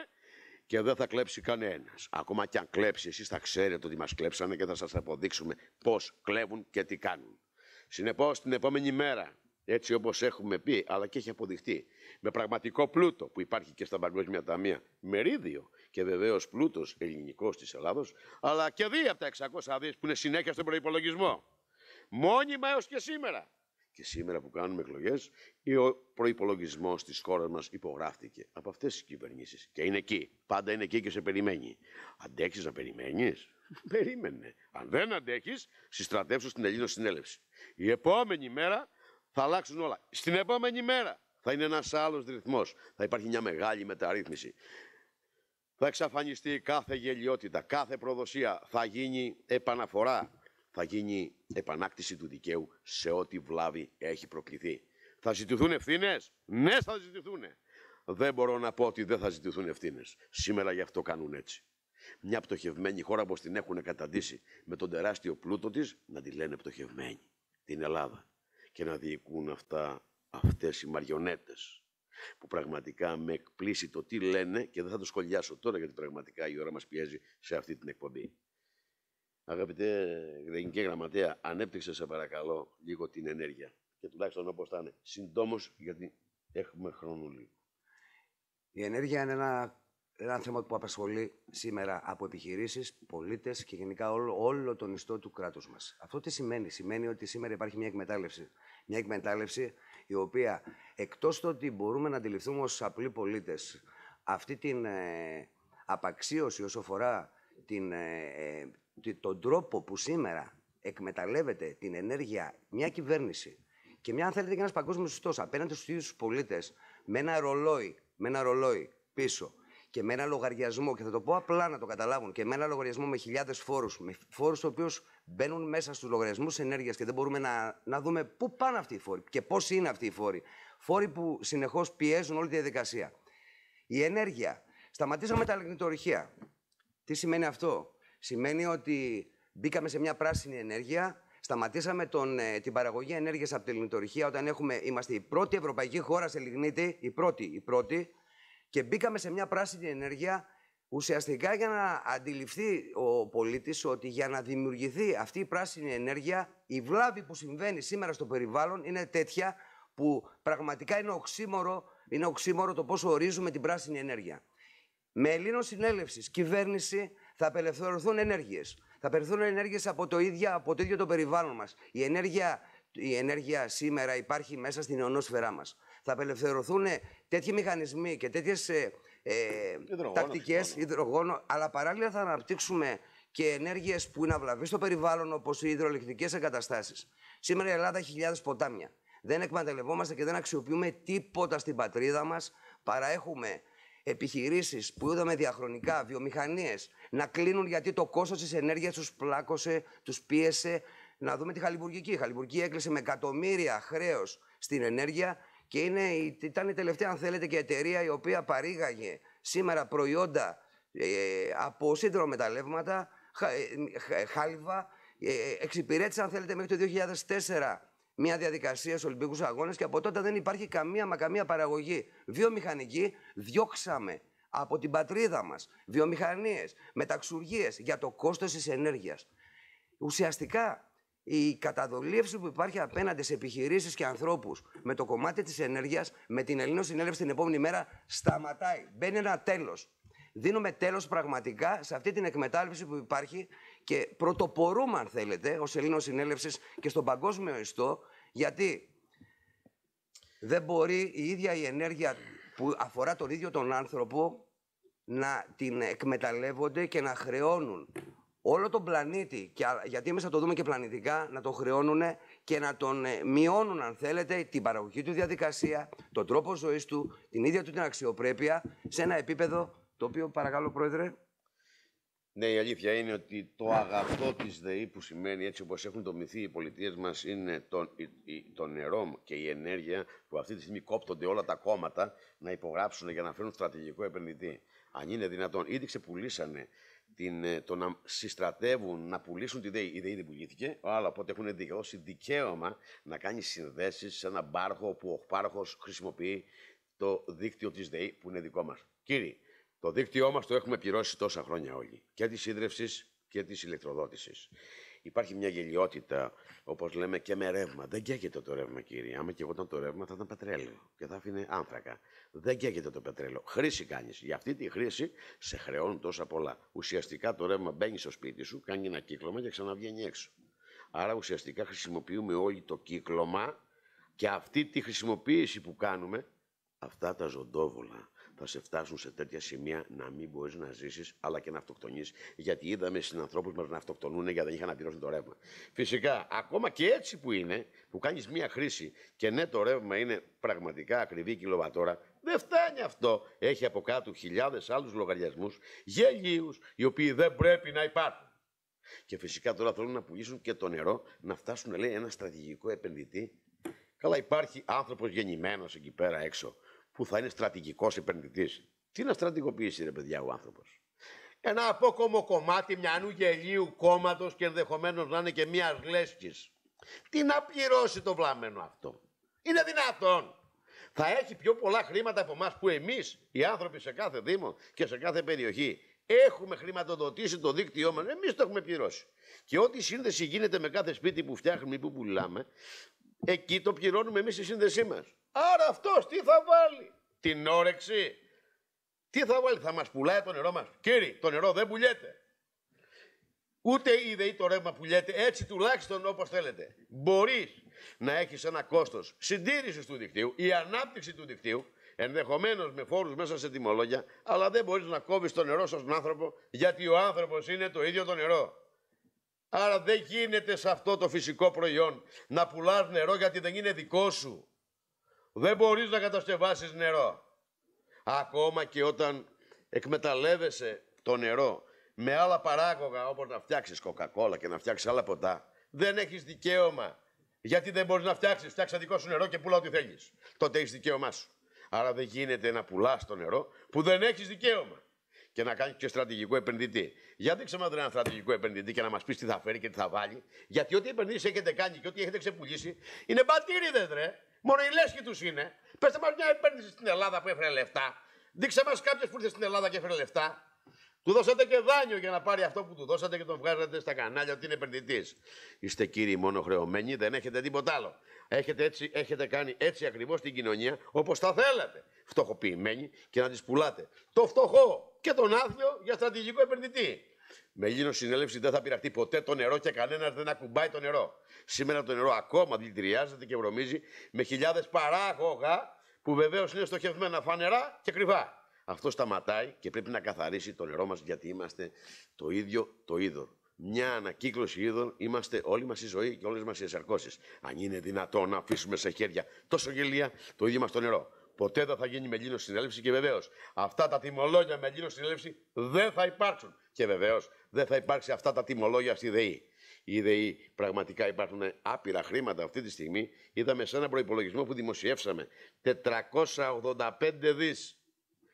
[SPEAKER 1] και δεν θα κλέψει κανένας. Ακόμα και αν κλέψει, εσείς θα ξέρετε ότι μας κλέψανε και θα σας αποδείξουμε πώς κλέβουν και τι κάνουν. Συνεπώς, την επόμενη μέρα έτσι όπως έχουμε πει, αλλά και έχει αποδειχτεί, με πραγματικό πλούτο που υπάρχει και στα παγκόσμια ταμεία, μερίδιο και βεβαίως πλούτος ελληνικός της Ελλάδος, αλλά και δύο από τα 600 δις που είναι συνέχεια στον προϋπολογισμό. Μόνιμα έως και σήμερα. Και σήμερα που κάνουμε εκλογές, ο προϋπολογισμός της χώρας μας υπογράφτηκε από αυτές τις κυβερνήσεις. Και είναι εκεί. Πάντα είναι εκεί και σε περιμένει. Αντέχεις να περιμένεις. Περίμενε. Αν δεν αντέχεις, συστρατεύσου στην Ελλήνο Συνέλευση. Η επόμενη μέρα θα αλλάξουν όλα. Στην επόμενη μέρα θα είναι ένας άλλος ρυθμός. Θα υπάρχει μια μεγάλη μεταρρύθμιση. Θα εξαφανιστεί κάθε γελιότητα, κάθε προδοσία. Θα γίνει επαναφορά. Θα γίνει επανάκτηση του δικαίου σε ό,τι βλάβη έχει προκληθεί. Θα ζητηθούν ευθύνες. Ναι, θα ζητηθούν. Δεν μπορώ να πω ότι δεν θα ζητηθούν ευθύνες. Σήμερα γι' αυτό κάνουν έτσι. Μια πτωχευμένη χώρα όπως την έχουν καταντήσει με τον τεράστιο πλούτο της να τη λένε πτωχευμένη. Την Ελλάδα και να διοικούν αυτά αυτές οι μαριονέτες που πραγματικά με εκπλήσει το τι λένε και δεν θα το σχολιάσω τώρα γιατί πραγματικά η ώρα μας πιέζει σε αυτή την εκπομπή. Αγαπητέ Γενική Γραμματέα, ανέπτυξε σε παρακαλώ λίγο την ενέργεια και τουλάχιστον όπως θα είναι.
[SPEAKER 2] Συντόμως γιατί έχουμε χρόνο λίγο. Η ενέργεια είναι ένα ένα θέμα που απασχολεί σήμερα από επιχειρήσεις, πολίτες και γενικά όλο, όλο τον ιστό του κράτους μας. Αυτό τι σημαίνει. Σημαίνει ότι σήμερα υπάρχει μια εκμετάλλευση. Μια εκμετάλλευση η οποία εκτός το ότι μπορούμε να αντιληφθούμε ως απλοί πολίτες αυτή την ε, απαξίωση όσο αφορά την, ε, ε, τον τρόπο που σήμερα εκμεταλλεύεται την ενέργεια μια κυβέρνηση και μια, αν θέλετε, και ένας παγκόσμιος ιστός απέναντι στους ίδιους πολίτες με ένα ρολόι, με ένα ρολόι πίσω, και με ένα λογαριασμό, και θα το πω απλά να το καταλάβουν, και με ένα λογαριασμό με χιλιάδες φόρους, με φόρους του οποίους μπαίνουν μέσα στους λογαριασμούς ενέργειας και δεν μπορούμε να, να δούμε πού πάνε αυτοί οι φόροι και πώς είναι αυτοί οι φόροι. Φόροι που συνεχώς πιέζουν όλη τη διαδικασία. Η ενέργεια. Σταματήσαμε τα λιγνητορυχεία. Τι σημαίνει αυτό. Σημαίνει ότι μπήκαμε σε μια πράσινη ενέργεια, Σταματήσαμε τον, ε, την παραγωγή ενέργειας από τη λιγνητορυχεία όταν έχουμε, είμαστε η πρώτη ευρωπαϊκή χώρα σε λιγνίτη, η πρώτη, η πρώτη και μπήκαμε σε μια πράσινη ενέργεια ουσιαστικά για να αντιληφθεί ο πολίτης ότι για να δημιουργηθεί αυτή η πράσινη ενέργεια η βλάβη που συμβαίνει σήμερα στο περιβάλλον είναι τέτοια που πραγματικά είναι οξύμορο, είναι οξύμορο το πόσο ορίζουμε την πράσινη ενέργεια. Με Ελλήνων συνέλευσης, κυβέρνηση, θα απελευθερωθούν ενέργειες. Θα απελευθερωθούν ενέργειες από, το ίδιο, από το το περιβάλλον μας. Η ενέργεια, η ενέργεια σήμερα υπάρχει μέσα στην ονόσφαιρά μας θα απελευθερωθούν τέτοιοι μηχανισμοί και τέτοιες ε, ε τακτικέ υδρογόνο, αλλά παράλληλα θα αναπτύξουμε και ενέργειες που είναι αυλαβείς στο περιβάλλον, όπως οι υδρολεκτικέ εγκαταστάσεις. Σήμερα η Ελλάδα έχει χιλιάδες ποτάμια. Δεν εκμεταλλευόμαστε και δεν αξιοποιούμε τίποτα στην πατρίδα μας παρά έχουμε επιχειρήσεις που είδαμε διαχρονικά, βιομηχανίες, να κλείνουν γιατί το κόστος της ενέργειας τους πλάκωσε, τους πίεσε. Να δούμε τη Χαλιμπουργική. Η Χαλιμπουργική έκλεισε με εκατομμύρια χρέος στην ενέργεια και είναι, ήταν η τελευταία, αν θέλετε, και εταιρεία η οποία παρήγαγε σήμερα προϊόντα ε, από σύντρο μεταλλεύματα, χα, ε, ε χάλιβα. Ε, εξυπηρέτησε, αν θέλετε, μέχρι το 2004 μια διαδικασία στους Ολυμπίκους Αγώνες και από τότε δεν υπάρχει καμία μα καμία παραγωγή. Βιομηχανική, διώξαμε από την πατρίδα μας βιομηχανίες, μεταξουργίες για το κόστος της ενέργειας. Ουσιαστικά η καταδολίευση που υπάρχει απέναντι σε επιχειρήσεις και ανθρώπους με το κομμάτι της ενέργειας, με την Ελλήνων Συνέλευση την επόμενη μέρα, σταματάει. Μπαίνει ένα τέλος. Δίνουμε τέλος πραγματικά σε αυτή την εκμετάλλευση που υπάρχει και πρωτοπορούμε, αν θέλετε, ως Ελλήνο Συνέλευσης και στον παγκόσμιο ιστό, γιατί δεν μπορεί η ίδια η ενέργεια που αφορά τον ίδιο τον άνθρωπο να την εκμεταλλεύονται και να χρεώνουν όλο τον πλανήτη, γιατί εμείς θα το δούμε και πλανητικά, να το χρεώνουν και να τον ε, μειώνουν, αν θέλετε, την παραγωγική του διαδικασία, τον τρόπο ζωής του, την ίδια του την αξιοπρέπεια, σε ένα επίπεδο το οποίο, παρακαλώ, Πρόεδρε.
[SPEAKER 1] Ναι, η αλήθεια είναι ότι το αγαθό της ΔΕΗ που σημαίνει έτσι όπως έχουν δομηθεί οι πολιτείες μας είναι το, το νερό και η ενέργεια που αυτή τη στιγμή κόπτονται όλα τα κόμματα να υπογράψουν για να φέρουν στρατηγικό επενδυτή. Αν είναι δυνατόν, ήδη ξεπουλήσανε την, ε, το να συστρατεύουν, να πουλήσουν τη ΔΕΗ. Η ΔΕΗ δεν πουλήθηκε, αλλά οπότε έχουν δικαιώσει δικαίωμα να κάνει συνδέσεις σε έναν πάροχο που ο πάροχος χρησιμοποιεί το δίκτυο της ΔΕΗ που είναι δικό μας. Κύριοι, το δίκτυό μας το έχουμε πληρώσει τόσα χρόνια όλοι. Και της ίδρυυση και της ηλεκτροδότησης. Υπάρχει μια γελιότητα, όπως λέμε, και με ρεύμα. Δεν καίγεται το ρεύμα, κύριε. Άμα και εγώ ήταν το ρεύμα, θα ήταν πετρέλαιο και θα αφήνε άνθρακα. Δεν καίγεται το πετρέλαιο. Χρήση κάνεις. Για αυτή τη χρήση σε χρεώνουν τόσα πολλά. Ουσιαστικά το ρεύμα μπαίνει στο σπίτι σου, κάνει ένα κύκλωμα και ξαναβγαίνει έξω. Άρα ουσιαστικά χρησιμοποιούμε όλοι το κύκλωμα και αυτή τη χρησιμοποίηση που κάνουμε, αυτά τα ζωντόβολα θα σε φτάσουν σε τέτοια σημεία να μην μπορείς να ζήσεις αλλά και να αυτοκτονείς. Γιατί είδαμε συνανθρώπου μας να αυτοκτονούν γιατί δεν είχαν να πληρώσουν το ρεύμα. Φυσικά, ακόμα και έτσι που είναι, που κάνεις μία χρήση και ναι, το ρεύμα είναι πραγματικά ακριβή κιλοβατόρα, δεν φτάνει αυτό. Έχει από κάτω χιλιάδες άλλους λογαριασμούς γελίους, οι οποίοι δεν πρέπει να υπάρχουν. Και φυσικά τώρα θέλουν να πουλήσουν και το νερό, να φτάσουν, λέει, ένα στρατηγικό επενδυτή. Καλά, υπάρχει άνθρωπος γεννημένος εκεί πέρα έξω, που θα είναι στρατηγικός επενδυτής. Τι να στρατηγοποιήσει, ρε παιδιά, ο άνθρωπος. Ένα απόκομο κομμάτι μιανού γελίου κόμματος και ενδεχομένως να είναι και μιας γλέσκη. Τι να πληρώσει το βλαμμένο αυτό. Είναι δυνατόν. Θα έχει πιο πολλά χρήματα από εμάς που εμείς οι άνθρωποι σε κάθε Δήμο και σε κάθε περιοχή έχουμε χρηματοδοτήσει το δίκτυό μας. Εμείς το έχουμε πληρώσει. Και ό,τι σύνδεση γίνεται με κάθε σπίτι που φτιάχνουμε ή που πουλάμε, εκεί το πληρώνουμε εμείς στη σύνδεσή μας. Άρα αυτός τι θα βάλει. Την όρεξη. Τι θα βάλει, θα μας πουλάει το νερό μας. Κύριε, το νερό δεν πουλιέται. Ούτε η ΔΕΗ το ρεύμα πουλιέται, έτσι τουλάχιστον όπως θέλετε. Μπορείς να έχεις ένα κόστος συντήρησης του δικτύου, η ανάπτυξη του δικτύου, ενδεχομένως με φόρους μέσα σε τιμολόγια, αλλά δεν μπορείς να κόβεις το νερό σαν άνθρωπο, γιατί ο άνθρωπος είναι το ίδιο το νερό. Άρα δεν γίνεται σε αυτό το φυσικό προϊόν να πουλάς νερό γιατί δεν είναι δικό σου. Δεν μπορείς να κατασκευάσεις νερό. Ακόμα και όταν εκμεταλλεύεσαι το νερό με άλλα παράγωγα, όπως να φτιάξεις κοκακόλα και να φτιάξεις άλλα ποτά, δεν έχεις δικαίωμα. Γιατί δεν μπορείς να φτιάξεις, Φτιάξε δικό σου νερό και πουλά ό,τι θέλεις. Τότε έχεις δικαίωμά σου. Άρα δεν γίνεται να πουλάς το νερό που δεν έχεις δικαίωμα και να κάνει και στρατηγικό επενδυτή. Για δείξτε μα ένα στρατηγικό επενδυτή και να μας πεις τι θα φέρει και τι θα βάλει. Γιατί ό,τι επενδύσεις έχετε κάνει και ό,τι έχετε ξεπουλήσει είναι μπατήριδες, ρε. Μόνο οι λέσχοι τους είναι. Πετε μας μια επένδυση στην Ελλάδα που έφερε λεφτά. Δείξτε μας κάποιος που ήρθε στην Ελλάδα και έφερε λεφτά. Του δώσατε και δάνειο για να πάρει αυτό που του δώσατε και τον βγάζατε στα κανάλια ότι είναι επενδυτής. Είστε κύριοι μόνο χρεωμένοι, δεν έχετε τίποτα άλλο. Έχετε, έτσι, έχετε κάνει έτσι ακριβώς την κοινωνία όπως τα θέλατε φτωχοποιημένοι και να τις πουλάτε το φτωχό και τον άθλιο για στρατηγικό επενδυτή. Με γίνω συνέλευση δεν θα πειραχτεί ποτέ το νερό και κανένας δεν ακουμπάει το νερό. Σήμερα το νερό ακόμα δηλητηριάζεται και βρωμίζει με χιλιάδες παράγωγα που βεβαίως είναι στοχευμένα φανερά και κρυβά. Αυτό σταματάει και πρέπει να καθαρίσει το νερό μας γιατί είμαστε το ίδιο το είδο. Μια ανακύκλωση είδων είμαστε όλη μας η ζωή και όλες μας οι εσαρκώσεις. Αν είναι δυνατόν να αφήσουμε σε χέρια τόσο γελία το ίδιο μας το νερό. Ποτέ δεν θα γίνει με Ελλήνο συνέλευση και βεβαίως αυτά τα τιμολόγια με Ελλήνο συνέλευση δεν θα υπάρξουν. Και βεβαίως δεν θα υπάρξει αυτά τα τιμολόγια στη ΔΕΗ. Η ΔΕΗ πραγματικά υπάρχουν άπειρα χρήματα αυτή τη στιγμή. Είδαμε σε ένα προπολογισμό που δημοσιεύσαμε 485 δι.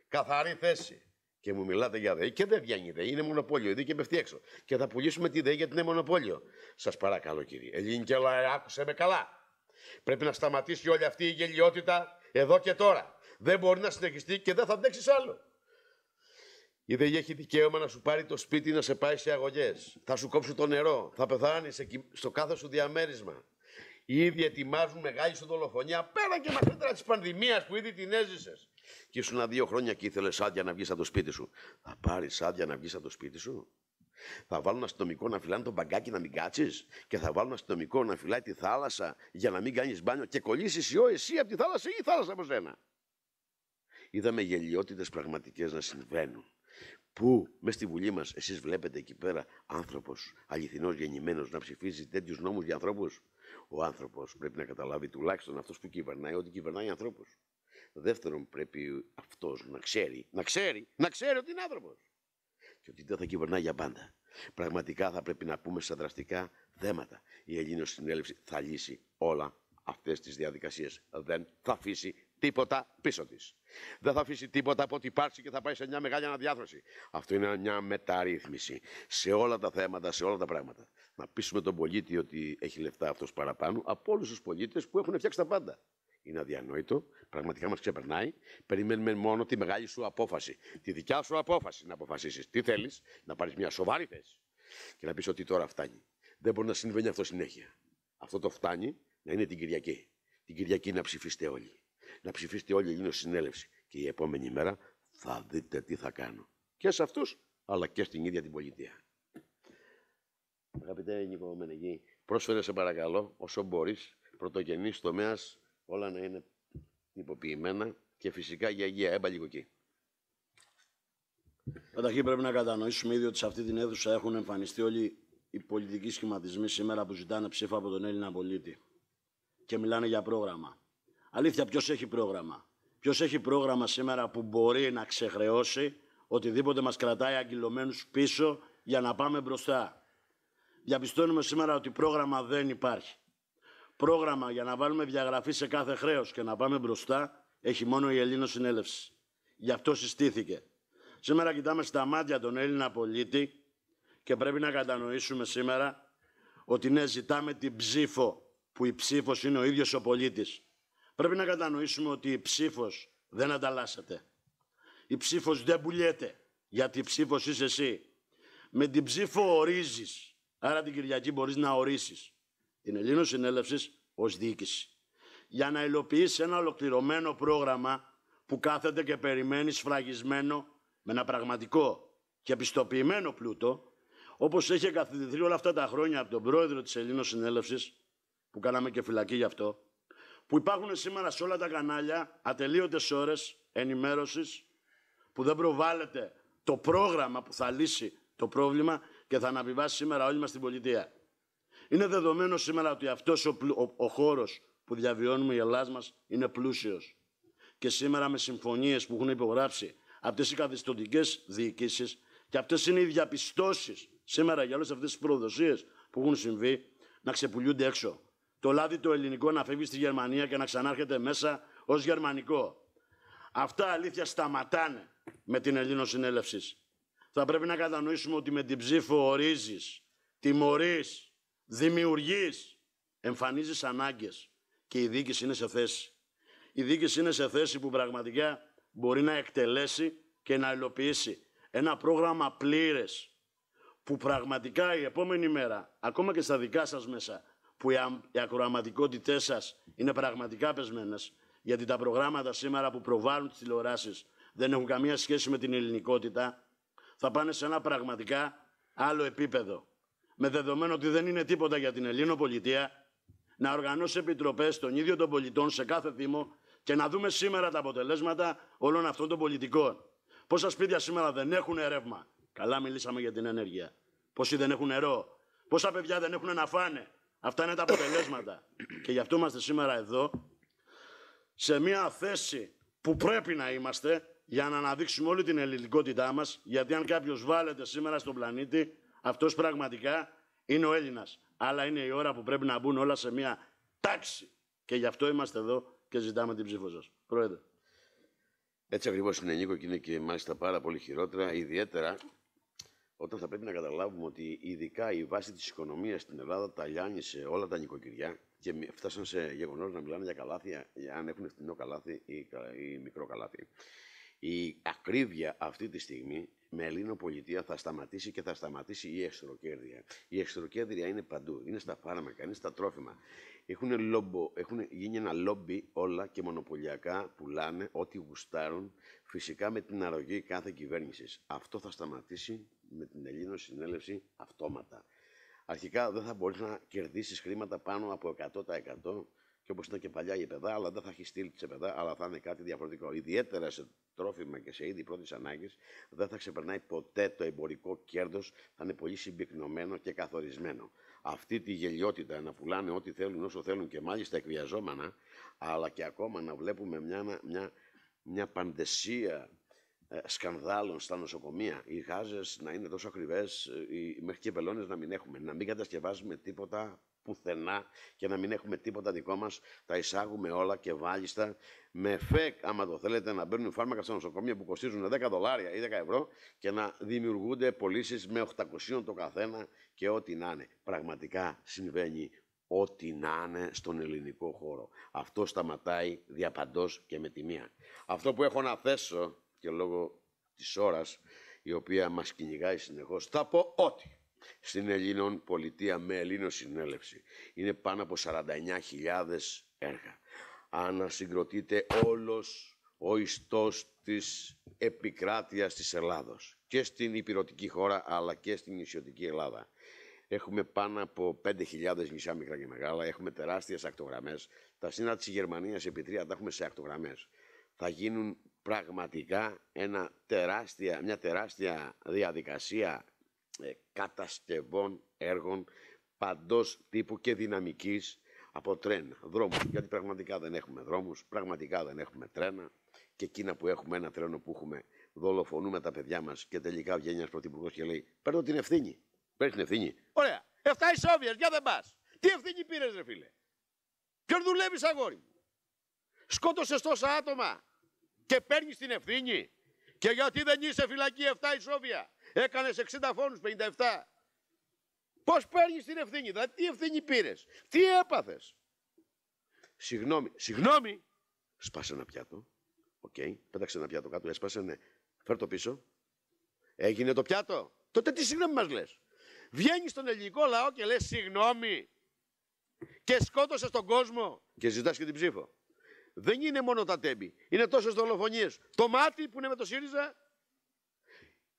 [SPEAKER 1] Καθαρή θέση. Και μου μιλάτε για ΔΕΗ και δεν βγαίνει η ΔΕΗ, είναι μονοπόλιο. Η ΔΕΗ και πέφτει έξω. Και θα πουλήσουμε τη ΔΕΗ γιατί είναι μονοπόλιο. Σας παρακαλώ κύριε. Ελληνική, άκουσε με καλά. Πρέπει να σταματήσει όλη αυτή η γελιότητα εδώ και τώρα. Δεν μπορεί να συνεχιστεί και δεν θα αντέξει άλλο. Η ΔΕΗ έχει δικαίωμα να σου πάρει το σπίτι να σε πάει σε αγωγές. Θα σου κόψει το νερό. Θα πεθάνεις στο κάθε σου διαμέρισμα. Ήδη ετοιμάζουν μεγάλη σου δολοφονία πέρα και μακρύτερα της πανδημίας που ήδη την έζησες. Και ήσουν δύο χρόνια και ήθελες άδεια να βγεις από το σπίτι σου. Θα πάρεις άδεια να βγεις από το σπίτι σου. Θα βάλουν αστυνομικό να φυλάνε τον μπαγκάκι να μην κάτσεις και θα βάλουν αστυνομικό να φυλάει τη θάλασσα για να μην κάνεις μπάνιο και κολλήσεις ιό εσύ από τη θάλασσα ή η θάλασσα από σένα. Είδαμε γελιότητες πραγματικές να συμβαίνουν. Που μες στη Βουλή μας εσείς βλέπετε εκεί πέρα άνθρωπος αληθινό γεννημένος να ψηφίζει τέτοιους νόμους για ανθρώπους. Ο άνθρωπος πρέπει να καταλάβει τουλάχιστον αυτός που κυβερνάει ότι κυβερνάει ανθρώπους. Δεύτερον, πρέπει αυτός να ξέρει, να ξέρει, να ξέρει ότι είναι άνθρωπος και ότι δεν θα κυβερνά για πάντα. Πραγματικά θα πρέπει να πούμε στα δραστικά θέματα. Η Ελλήνιος Συνέλευση θα λύσει όλα αυτές τις διαδικασίες. Δεν θα αφήσει τίποτα πίσω της. Δεν θα αφήσει τίποτα από ό,τι υπάρξει και θα πάει σε μια μεγάλη αναδιάθρωση. Αυτό είναι μια μεταρρύθμιση σε όλα τα θέματα, σε όλα τα πράγματα. Να πείσουμε τον πολίτη ότι έχει λεφτά αυτός παραπάνω από όλους τους πολίτες που έχουν φτιάξει τα πάντα. Είναι αδιανόητο. Πραγματικά μας ξεπερνάει. Περιμένουμε μόνο τη μεγάλη σου απόφαση. Τη δικιά σου απόφαση να αποφασίσεις. Τι θέλεις, να πάρεις μια σοβαρή θέση και να πεις ότι τώρα φτάνει. Δεν μπορεί να συμβαίνει αυτό συνέχεια. Αυτό το φτάνει να είναι την Κυριακή. Την Κυριακή να ψηφίσετε όλοι. Να ψηφίσετε όλοι Ελλήνο συνέλευση. Και η επόμενη μέρα θα δείτε τι θα κάνω. Και σε αυτούς, αλλά και στην ίδια την πολιτεία. Αγαπητέ Νίκο Μενεγή, πρόσφερε σε παρακαλώ όσο μπορείς πρωτογενής τομέας όλα να είναι τυποποιημένα και φυσικά για υγεία. Έμπα λίγο εκεί.
[SPEAKER 4] Καταρχήν πρέπει να κατανοήσουμε ήδη ότι σε αυτή την αίθουσα έχουν εμφανιστεί όλοι οι πολιτικοί σχηματισμοί σήμερα που ζητάνε ψήφα από τον Έλληνα πολίτη και μιλάνε για πρόγραμμα. Αλήθεια, ποιος έχει πρόγραμμα. Ποιος έχει πρόγραμμα σήμερα που μπορεί να ξεχρεώσει οτιδήποτε μας κρατάει αγκυλωμένους πίσω για να πάμε μπροστά. Διαπιστώνουμε σήμερα ότι πρόγραμμα δεν υπάρχει πρόγραμμα για να βάλουμε διαγραφή σε κάθε χρέος και να πάμε μπροστά έχει μόνο η Ελλήνο Συνέλευση. Γι' αυτό συστήθηκε. Σήμερα κοιτάμε στα μάτια τον Έλληνα πολίτη και πρέπει να κατανοήσουμε σήμερα ότι ναι, ζητάμε την ψήφο που η ψήφος είναι ο ίδιος ο πολίτης. Πρέπει να κατανοήσουμε ότι η ψήφος δεν ανταλλάσσεται. Η ψήφος δεν πουλιέται, γιατί η ψήφος είσαι εσύ. Με την ψήφο ορίζεις. Άρα την Κυριακή μπορείς να ορίσεις την Ελλήνων Συνέλευσης ως διοίκηση. Για να υλοποιήσει ένα ολοκληρωμένο πρόγραμμα που κάθεται και περιμένει σφραγισμένο με ένα πραγματικό και πιστοποιημένο πλούτο, όπως έχει καθιδρυθεί όλα αυτά τα χρόνια από τον πρόεδρο της Ελλήνων Συνέλευσης, που κάναμε και φυλακή γι' αυτό, που υπάρχουν σήμερα σε όλα τα κανάλια ατελείωτες ώρες ενημέρωσης, που δεν προβάλλεται το πρόγραμμα που θα λύσει το πρόβλημα και θα αναβιβάσει σήμερα όλη μας την πολιτεία. Είναι δεδομένο σήμερα ότι αυτός ο, ο, ο χώρος που διαβιώνουμε η Ελλάδα μας είναι πλούσιος. Και σήμερα με συμφωνίες που έχουν υπογράψει αυτές οι καθιστοντικές διοικήσεις και αυτές είναι οι διαπιστώσεις σήμερα για όλες αυτές τις προδοσίες που έχουν συμβεί να ξεπουλούνται έξω. Το λάδι το ελληνικό να φεύγει στη Γερμανία και να ξανάρχεται μέσα ως γερμανικό. Αυτά αλήθεια σταματάνε με την Ελλήνο Συνέλευσης. Θα πρέπει να κατανοήσουμε ότι με την ψήφο ορίζεις, τιμωρείς, Δημιουργείς, εμφανίζεις ανάγκες και η δίκηση είναι σε θέση. Η δίκηση είναι σε θέση που πραγματικά μπορεί να εκτελέσει και να υλοποιήσει ένα πρόγραμμα πλήρες που πραγματικά η επόμενη μέρα, ακόμα και στα δικά σας μέσα, που οι ακροαματικότητές σας είναι πραγματικά πεσμένες, γιατί τα προγράμματα σήμερα που προβάλλουν τις τηλεοράσεις δεν έχουν καμία σχέση με την ελληνικότητα, θα πάνε σε ένα πραγματικά άλλο επίπεδο με δεδομένο ότι δεν είναι τίποτα για την Ελληνοπολιτεία, να οργανώσει επιτροπές των ίδιων των πολιτών σε κάθε Δήμο και να δούμε σήμερα τα αποτελέσματα όλων αυτών των πολιτικών. Πόσα σπίτια σήμερα δεν έχουν ρεύμα. Καλά μιλήσαμε για την ενέργεια. Πόσοι δεν έχουν νερό. Πόσα παιδιά δεν έχουν να φάνε. Αυτά είναι τα αποτελέσματα. Και γι' αυτό είμαστε σήμερα εδώ, σε μια θέση που πρέπει να είμαστε, για να αναδείξουμε όλη την ελληνικότητά μας, γιατί αν κάποιος βάλεται σήμερα στον πλανήτη, αυτός πραγματικά είναι ο Έλληνας. Αλλά είναι η ώρα που πρέπει να μπουν όλα σε μια τάξη. Και γι' αυτό είμαστε εδώ και ζητάμε
[SPEAKER 1] την ψήφο σας. Πρόεδρε. Έτσι ακριβώς είναι Νίκο και είναι και μάλιστα πάρα πολύ χειρότερα. Ιδιαίτερα όταν θα πρέπει να καταλάβουμε ότι ειδικά η βάση της οικονομίας στην Ελλάδα τα σε όλα τα νοικοκυριά και φτάσαν σε γεγονός να μιλάνε για καλάθια, για αν έχουν φθηνό καλάθι ή, ή μικρό καλάθι. Η ακρίβεια αυτή τη στιγμή με πολιτεία θα σταματήσει και θα σταματήσει η εξτροκέρδεια. Η εξτροκέρδεια είναι παντού. Είναι στα φάρμακα, είναι στα τρόφιμα. Έχουν, γίνει ένα λόμπι όλα και μονοπωλιακά πουλάνε ό,τι γουστάρουν, φυσικά με την αρρωγή κάθε κυβέρνησης. Αυτό θα σταματήσει με την Ελλήνο συνέλευση αυτόματα. Αρχικά δεν θα μπορείς να κερδίσεις χρήματα πάνω από 100% και όπως ήταν και παλιά η παιδά, αλλά δεν θα έχει στείλει τι παιδά, αλλά θα είναι κάτι διαφορετικό. Ιδιαίτερα σε τρόφιμα και σε είδη πρώτης ανάγκης, δεν θα ξεπερνάει ποτέ το εμπορικό κέρδος, θα είναι πολύ συμπυκνωμένο και καθορισμένο. Αυτή τη γελιότητα να πουλάνε ό,τι θέλουν όσο θέλουν και μάλιστα εκβιαζόμενα, αλλά και ακόμα να βλέπουμε μια, μια, μια παντεσία ε, σκανδάλων στα νοσοκομεία. Οι γάζες να είναι τόσο ακριβές, ε, μέχρι και βελόνες να μην έχουμε. Να μην κατασκευάζουμε τίποτα πουθενά και να μην έχουμε τίποτα δικό μας. Τα εισάγουμε όλα και βάλιστα με φεκ. Άμα το θέλετε, να μπαίνουν φάρμακα στα νοσοκομεία που κοστίζουν 10 δολάρια ή 10 ευρώ και να δημιουργούνται πωλήσεις με 800 το καθένα και ό,τι να είναι. Πραγματικά συμβαίνει ό,τι να είναι στον ελληνικό χώρο. Αυτό σταματάει διαπαντός και με τιμία. Αυτό που έχω να θέσω και λόγω της ώρας, η οποία μας κυνηγάει συνεχώς θα πω ότι στην Ελλήνων Πολιτεία με Ελλήνων Συνέλευση. Είναι πάνω από 49.000 έργα. Ανασυγκροτείται όλος ο ιστός της επικράτειας της Ελλάδος και στην υπηρετική χώρα αλλά και στην νησιωτική Ελλάδα. Έχουμε πάνω από 5.000 νησιά μικρά και μεγάλα, έχουμε τεράστιες ακτογραμμές. Τα σύνορα της Γερμανίας επί τρία τα έχουμε σε ακτογραμμές. Θα γίνουν πραγματικά ένα τεράστια, μια τεράστια διαδικασία ε, κατασκευών έργων παντός τύπου και δυναμικής από τρένα, δρόμους, γιατί πραγματικά δεν έχουμε δρόμους, πραγματικά δεν έχουμε τρένα και εκείνα που έχουμε ένα τρένο που έχουμε δολοφονούμε τα παιδιά μας και τελικά βγαίνει ένας πρωθυπουργός και λέει παίρνω την ευθύνη, παίρνεις την ευθύνη, ωραία, εφτά Σόβιες, για δεν πας, τι ευθύνη πήρες ρε φίλε, ποιον δουλεύεις αγόρι μου, σκότωσες τόσα άτομα και παίρνεις την ευθύνη και γιατί δεν είσαι φυλακή 7 Σόβια. Έκανε 60 φόνου, 57. Πώς παίρνεις την ευθύνη, δηλαδή τι ευθύνη πήρες, τι έπαθες. Συγγνώμη, συγγνώμη, σπάσε ένα πιάτο. Οκ, okay. πέταξε ένα πιάτο κάτω, έσπασε, ναι. Φέρ το πίσω. Έγινε το πιάτο. Τότε τι συγγνώμη μας λες. Βγαίνεις στον ελληνικό λαό και λες συγγνώμη. Και σκότωσες τον κόσμο και ζητάς και την ψήφο. Δεν είναι μόνο τα τέμπη. Είναι τόσες δολοφονίες. Το μάτι που είναι με το ΣΥΡΙΖΑ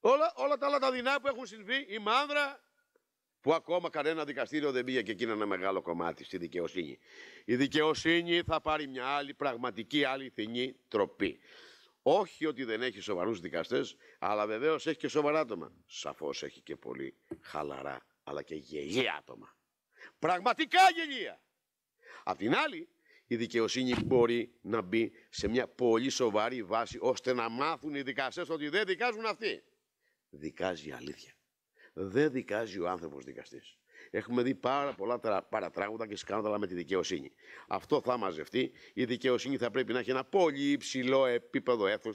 [SPEAKER 1] Όλα, όλα τα άλλα τα δεινά που έχουν συμβεί, η μάνδρα, που ακόμα κανένα δικαστήριο δεν πήγε και εκείνο ένα μεγάλο κομμάτι στη δικαιοσύνη. Η δικαιοσύνη θα πάρει μια άλλη πραγματική, αληθινή τροπή. Όχι ότι δεν έχει σοβαρούς δικαστές, αλλά βεβαίως έχει και σοβαρά άτομα. Σαφώς έχει και πολύ χαλαρά, αλλά και γελία άτομα. Πραγματικά γελία. Απ' την άλλη, η δικαιοσύνη μπορεί να μπει σε μια πολύ σοβαρή βάση ώστε να μάθουν οι δικαστές ότι δεν δικάζουν αυτοί δικάζει η αλήθεια. Δεν δικάζει ο άνθρωπος δικαστής. Έχουμε δει πάρα πολλά παρατράγματα και σκάνδαλα με τη δικαιοσύνη. Αυτό θα μαζευτεί. Η δικαιοσύνη θα πρέπει να έχει ένα πολύ υψηλό επίπεδο έθους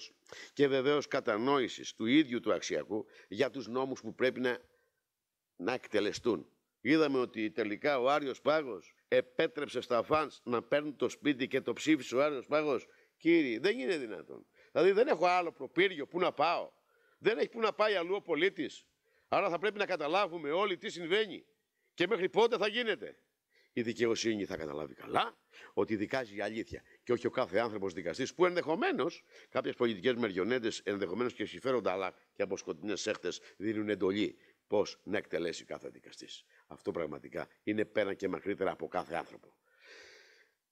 [SPEAKER 1] και βεβαίως κατανόησης του ίδιου του αξιακού για τους νόμους που πρέπει να, να εκτελεστούν. Είδαμε ότι τελικά ο Άριος Πάγος επέτρεψε στα φαν να παίρνουν το σπίτι και το ψήφισε ο Άριος Πάγος. Κύριε, δεν είναι δυνατόν. Δηλαδή δεν έχω άλλο προπύργιο που να πάω. Δεν έχει που να πάει αλλού ο πολίτης. Άρα θα πρέπει να καταλάβουμε όλοι τι συμβαίνει. Και μέχρι πότε θα γίνεται. Η δικαιοσύνη θα καταλάβει καλά ότι δικάζει η αλήθεια και όχι ο κάθε άνθρωπος δικαστής που ενδεχομένως κάποιες πολιτικές μεριονέτες, ενδεχομένως και συμφέροντα, αλλά και από σκοτεινές έχτε δίνουν εντολή πώς να εκτελέσει κάθε δικαστής. Αυτό πραγματικά είναι πέρα και μακρύτερα από κάθε άνθρωπο.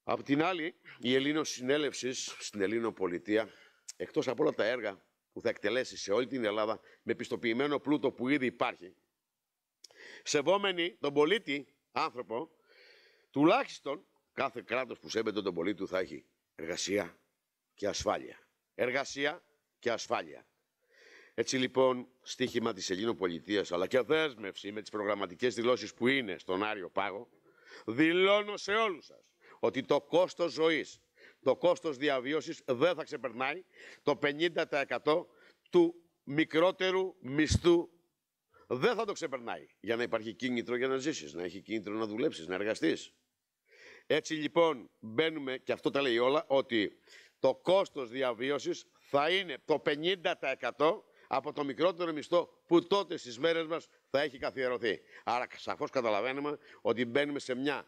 [SPEAKER 1] Απ' την άλλη, η Ελλήνος Συνέλευσης στην Ελλήνο Πολιτεία, εκτός από όλα τα έργα που θα εκτελέσει σε όλη την Ελλάδα με πιστοποιημένο πλούτο που ήδη υπάρχει, σεβόμενοι τον πολίτη άνθρωπο, τουλάχιστον κάθε κράτος που σέβεται τον πολίτη του θα έχει εργασία και ασφάλεια. Εργασία και ασφάλεια. Έτσι λοιπόν, στίχημα της Ελλήνων Πολιτείας, αλλά και δέσμευση με τις προγραμματικές δηλώσεις που είναι στον Άριο Πάγο, δηλώνω σε όλους σας ότι το κόστος ζωής το κόστος διαβίωσης δεν θα ξεπερνάει το 50% του μικρότερου μισθού δεν θα το ξεπερνάει για να υπάρχει κίνητρο για να ζήσεις, να έχει κίνητρο να δουλέψεις, να εργαστείς. Έτσι λοιπόν μπαίνουμε, και αυτό τα λέει όλα, ότι το κόστος διαβίωσης θα είναι το 50% από το μικρότερο μισθό που τότε στις μέρες μας θα έχει καθιερωθεί. Άρα σαφώς καταλαβαίνουμε ότι μπαίνουμε σε μια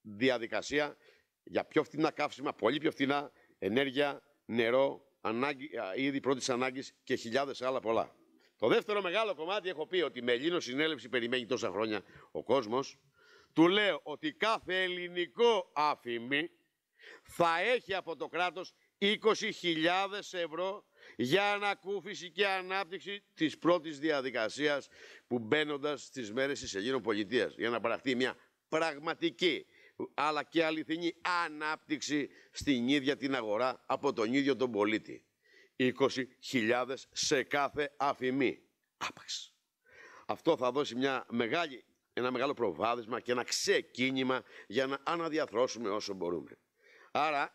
[SPEAKER 1] διαδικασία για πιο φθηνά καύσιμα, πολύ πιο φθηνά, ενέργεια, νερό, ανάγκη, είδη πρώτης ανάγκης και χιλιάδες άλλα πολλά. Το δεύτερο μεγάλο κομμάτι έχω πει ότι με Ελλήνο συνέλευση περιμένει τόσα χρόνια ο κόσμος. Του λέω ότι κάθε ελληνικό άφημι θα έχει από το κράτος 20.000 ευρώ για ανακούφιση και ανάπτυξη της πρώτης διαδικασίας που μπαίνοντας στις μέρες της Ελλήνων Πολιτείας για να παραχθεί μια πραγματική αλλά και αληθινή ανάπτυξη στην ίδια την αγορά από τον ίδιο τον πολίτη. 20.000 σε κάθε αφημή. Άπαξ. Αυτό θα δώσει μια μεγάλη, ένα μεγάλο προβάδισμα και ένα ξεκίνημα για να αναδιαθρώσουμε όσο μπορούμε. Άρα,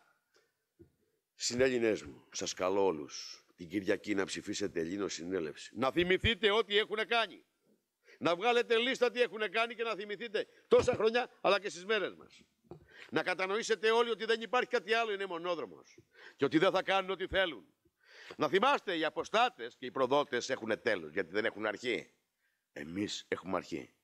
[SPEAKER 1] συνέλληνές μου, σας καλώ όλους την Κυριακή να ψηφίσετε Ελλήνο Συνέλευση. Να θυμηθείτε ό,τι έχουν κάνει. Να βγάλετε λίστα τι έχουν κάνει και να θυμηθείτε τόσα χρόνια αλλά και στις μέρες μας. Να κατανοήσετε όλοι ότι δεν υπάρχει κάτι άλλο, είναι μονόδρομος. Και ότι δεν θα κάνουν ό,τι θέλουν. Να θυμάστε, οι αποστάτες και οι προδότες έχουν τέλος, γιατί δεν έχουν αρχή. Εμείς έχουμε αρχή.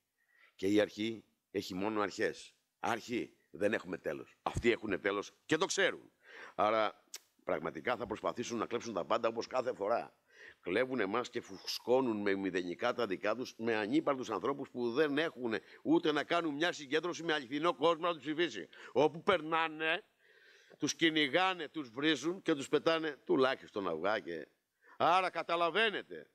[SPEAKER 1] Και η αρχή έχει μόνο αρχές. Αρχή, δεν έχουμε τέλος. Αυτοί έχουν τέλος και το ξέρουν. Άρα πραγματικά θα προσπαθήσουν να κλέψουν τα πάντα όπως κάθε φορά κλέβουν εμάς και φουσκώνουν με μηδενικά τα δικά τους, με ανύπαρτου ανθρώπους που δεν έχουν ούτε να κάνουν μια συγκέντρωση με αληθινό κόσμο να τους ψηφίσει. Όπου περνάνε, τους κυνηγάνε, τους βρίζουν και τους πετάνε τουλάχιστον αυγά. Και... Άρα καταλαβαίνετε,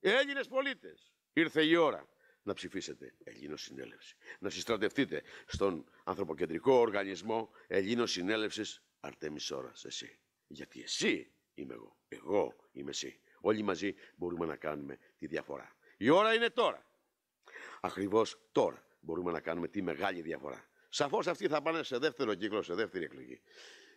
[SPEAKER 1] Έλληνες πολίτες, ήρθε η ώρα να ψηφίσετε Ελλήνο Συνέλευση. Να συστρατευτείτε στον ανθρωποκεντρικό οργανισμό Ελλήνο Συνέλευσης Αρτέμις ώρας. εσύ. Γιατί εσύ είμαι εγώ. Εγώ είμαι εσύ. Όλοι μαζί μπορούμε να κάνουμε τη διαφορά. Η ώρα είναι τώρα. Ακριβώς τώρα μπορούμε να κάνουμε τη μεγάλη διαφορά. Σαφώς αυτοί θα πάνε σε δεύτερο κύκλο, σε δεύτερη εκλογή.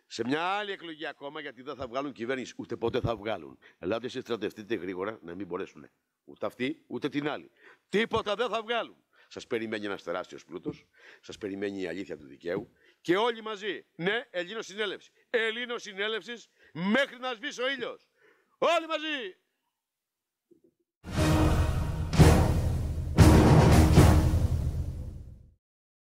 [SPEAKER 1] Σε μια άλλη εκλογή ακόμα, γιατί δεν θα βγάλουν κυβέρνηση, ούτε ποτέ θα βγάλουν. Ελάτε εσείς στρατευτείτε γρήγορα να μην μπορέσουν. Ούτε αυτή, ούτε την άλλη. Τίποτα δεν θα βγάλουν. Σας περιμένει ένας τεράστιος πλούτος. Σας περιμένει η αλήθεια του δικαίου. Και όλοι μαζί, ναι, Ελλήνος Συνέλευσης. Ελλήνος Συνέλευσης μέχρι να σβήσει ο ήλιος. Όλοι μαζί!